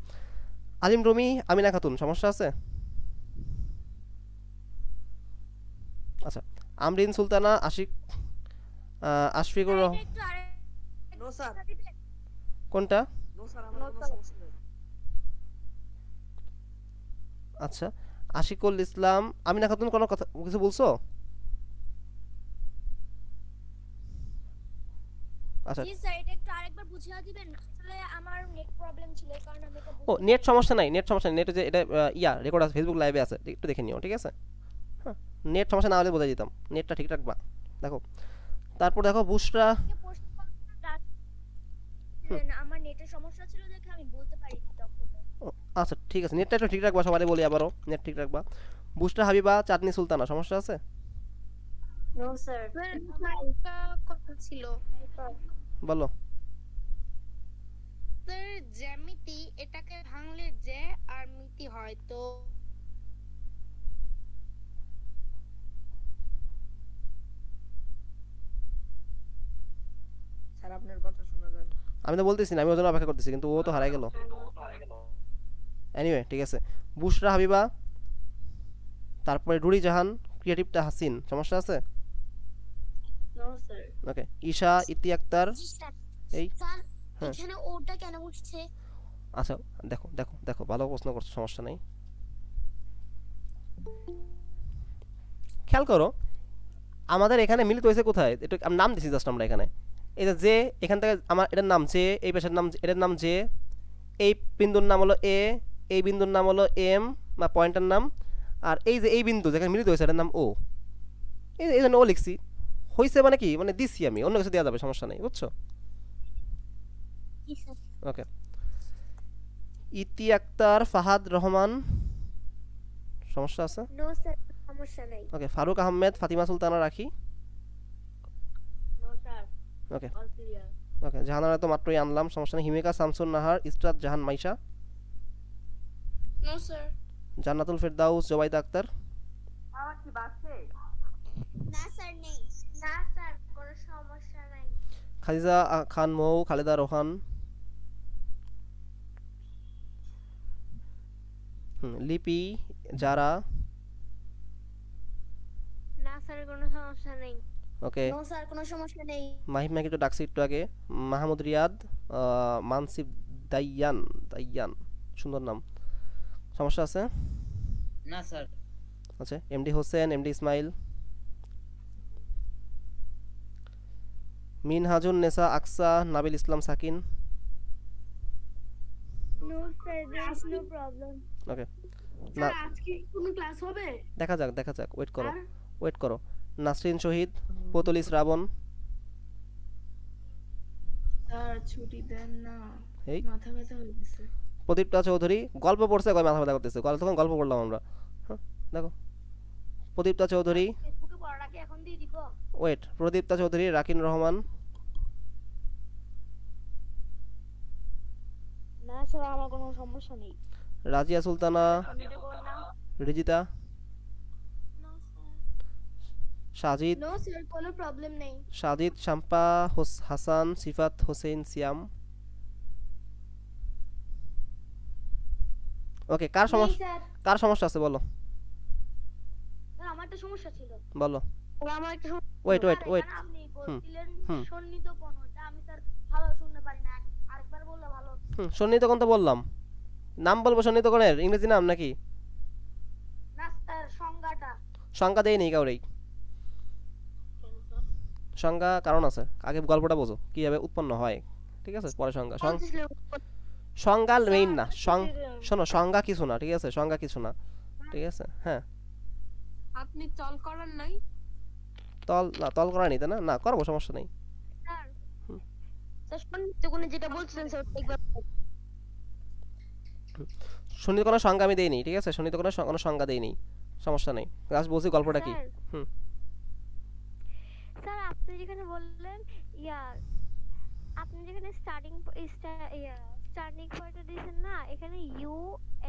আলিম রুমি আমিনা খাতুন সমস্যা আছে আচ্ছা আমরিন সুলতানা আশিক আশফিকুর রহমান কোনটা আচ্ছা আশিকুল ইসলাম আমিনা খাতুন কোনো কথা কিছু বলছো আচ্ছা। ও নেট সমস্যা নাই নেট সমস্যা যে এটা ইয়া রেকর্ড আছে ফেসবুক লাইভে আছে একটু দেখে নিও ঠিক আছে হ্যাঁ, নেট সমস্যা না হলে দিতাম নেটটা দেখো তারপর দেখো বুশরা হ্যাঁ, আমার নেটের সমস্যা ছিল আচ্ছা ঠিক আছে নেটটা একটু ঠিক রাখবা সবারই বলি আবারও নেট ঠিক রাখবা বুস্টার হাবিবা চাটনি সুলতানা সমস্যা আছে নো স্যার কথা ছিল বলো স্যার জ্যামিতি এটাকে ভাঙলে যে আর মিতি হয় তো আমি তো বলতেছি না আমি ওজন অপেক্ষা করতেছি কিন্তু ও তো হারাই গেল অ্যানিওয়ে ঠিক আছে বুশরা হাবিবা তারপরে রুরি জাহান ক্রিয়েটিভটা হাসিন সমস্যা আছে ওকে ঈশা ইতি আক্তার এই হ্যাঁ। আচ্ছা দেখো দেখো দেখো ভালো প্রশ্ন করছো সমস্যা নাই খেয়াল করো আমাদের এখানে মিলিত হয়েছে কোথায় একটু নাম দিছি জাস্ট আমরা এখানে এই যে এখান থেকে আমার এটার নাম যে এই পেশার নাম এটার নাম যে এই বিন্দুর নাম হলো এ এই বিন্দুর নাম হলো এম বা পয়েন্টের নাম আর এই যে এই বিন্দু যেখানে মিলিত হয়েছে এটার নাম ও এই এই জন্য ও লিখছি হয়েছে মানে কি মানে দিছি আমি অন্য কিছু দেওয়া যাবে সমস্যা নেই বুঝছো ওকে ইতি আক্তার ফাহাদ রহমান সমস্যা আছে নো স্যার সমস্যা ওকে Faruk Ahmed Fatima Sultana Rakhi no sir okay okay Jahanara তো মাত্রই আনলাম সমস্যা নেই হিমিকা শামসুন নাহার ইস্তাদ জাহান মাইশা নো স্যার জান্নাতুল ফেরদাউস জবাইদা আক্তার আমার কি বাসে না স্যার নেই না স্যার কোনো সমস্যা নাই খাদিজা খান মৌ খালেদা রোহান লিপি যারা না স্যার কোনো সমস্যা নেই ওকে নো স্যার কোনো সমস্যা নেই মাহিম মাকে একটু ডাকছি একটু আগে মাহমুদ রিয়াদ মানসিব দাইয়ান দাইয়ান সুন্দর নাম সমস্যা আছে না স্যার আচ্ছা MD Hossain MD Ismail Minhajun Nesa Aqsa Nabil Islam Sakin okay না দেখা যাক দেখা যাক ওয়েট করো ওয়েট করো নাসরিন শহীদ পুতুল শ্রাবণ স্যার ছুটি দেন না এই মাথা ব্যথা প্রদীপটা চৌধুরী গল্প পড়ছে কয় মাথা ব্যথা করতেছে তখন গল্প পড়লাম আমরা হ্যাঁ দেখো প্রদীপটা চৌধুরী ওয়েট প্রদীপটা চৌধুরী রাকিন রহমান না স্যার আমার কোনো সমস্যা নেই রাজিয়া সুলতানা রিজিতা সাজিদ নো স্যার কোনো প্রবলেম নেই সাজিদ শাম্পা হাসান সিফাত হোসেন সিয়াম ওকে কার সমস্যা কার সমস্যা আছে বলো বলো ওয়েট ওয়েট ওয়েট তো বললাম নাম বলবো সন্নিহিত ইংরেজি নাম নাকি সংজ্ঞা কাউরেই সংজ্ঞা কারণ আছে আগে গল্পটা বোঝো কিভাবে উৎপন্ন হয় ঠিক আছে পরে সংজ্ঞা সংজ্ঞা মেইন না শোনো সংজ্ঞা কিছু না ঠিক আছে সংজ্ঞা কিছু না ঠিক আছে হ্যাঁ আপনি তল করার নাই তল না তল করা নিতে না না করবো সমস্যা নেই শুনিত কোনো সংজ্ঞা আমি দেইনি ঠিক আছে শুনিত কোনো কোনো সংজ্ঞা দেইনি সমস্যা নেই বলছি গল্পটা কি হুম স্যার আপনি যেখানে বললেন ইয়া আপনি যেখানে স্টার্টিং ইয়া স্টার্নিক ভয়টা দিয়েছেন না এখানে U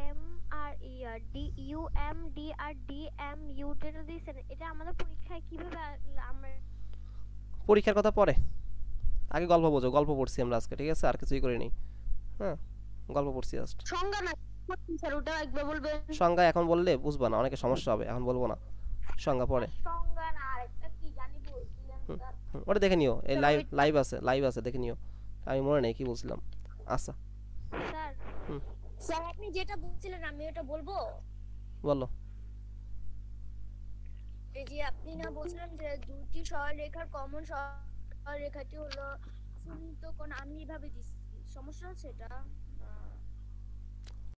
M R E R D U M D R D M U যেটা দিয়েছেন এটা আমাদের পরীক্ষায় কিভাবে আমরা পরীক্ষার কথা পরে আগে গল্প বোঝো গল্প পড়ছি আমরা আজকে ঠিক আছে আর কিছুই করি নাই হ্যাঁ গল্প পড়ছি জাস্ট সংজ্ঞা না স্যার ওটা একবার বলবেন সংজ্ঞা এখন বললে বুঝবা না অনেকে সমস্যা হবে এখন বলবো না সংজ্ঞা পরে সংজ্ঞা না আরেকটা কি জানি বলছিলাম ওটা দেখে নিও এই লাইভ লাইভ আছে লাইভ আছে দেখে নিও আমি মনে নেই কি বলছিলাম আচ্ছা স্যার স্যার আপনি যেটা বলছিলেন আমি ওটা বলবো বলো এই যে আপনি না বলছিলেন যে দুটি রেখার কমন রেখাটি হলো শূন্য কোণ আমি এভাবে দিচ্ছি সমস্যা সেটা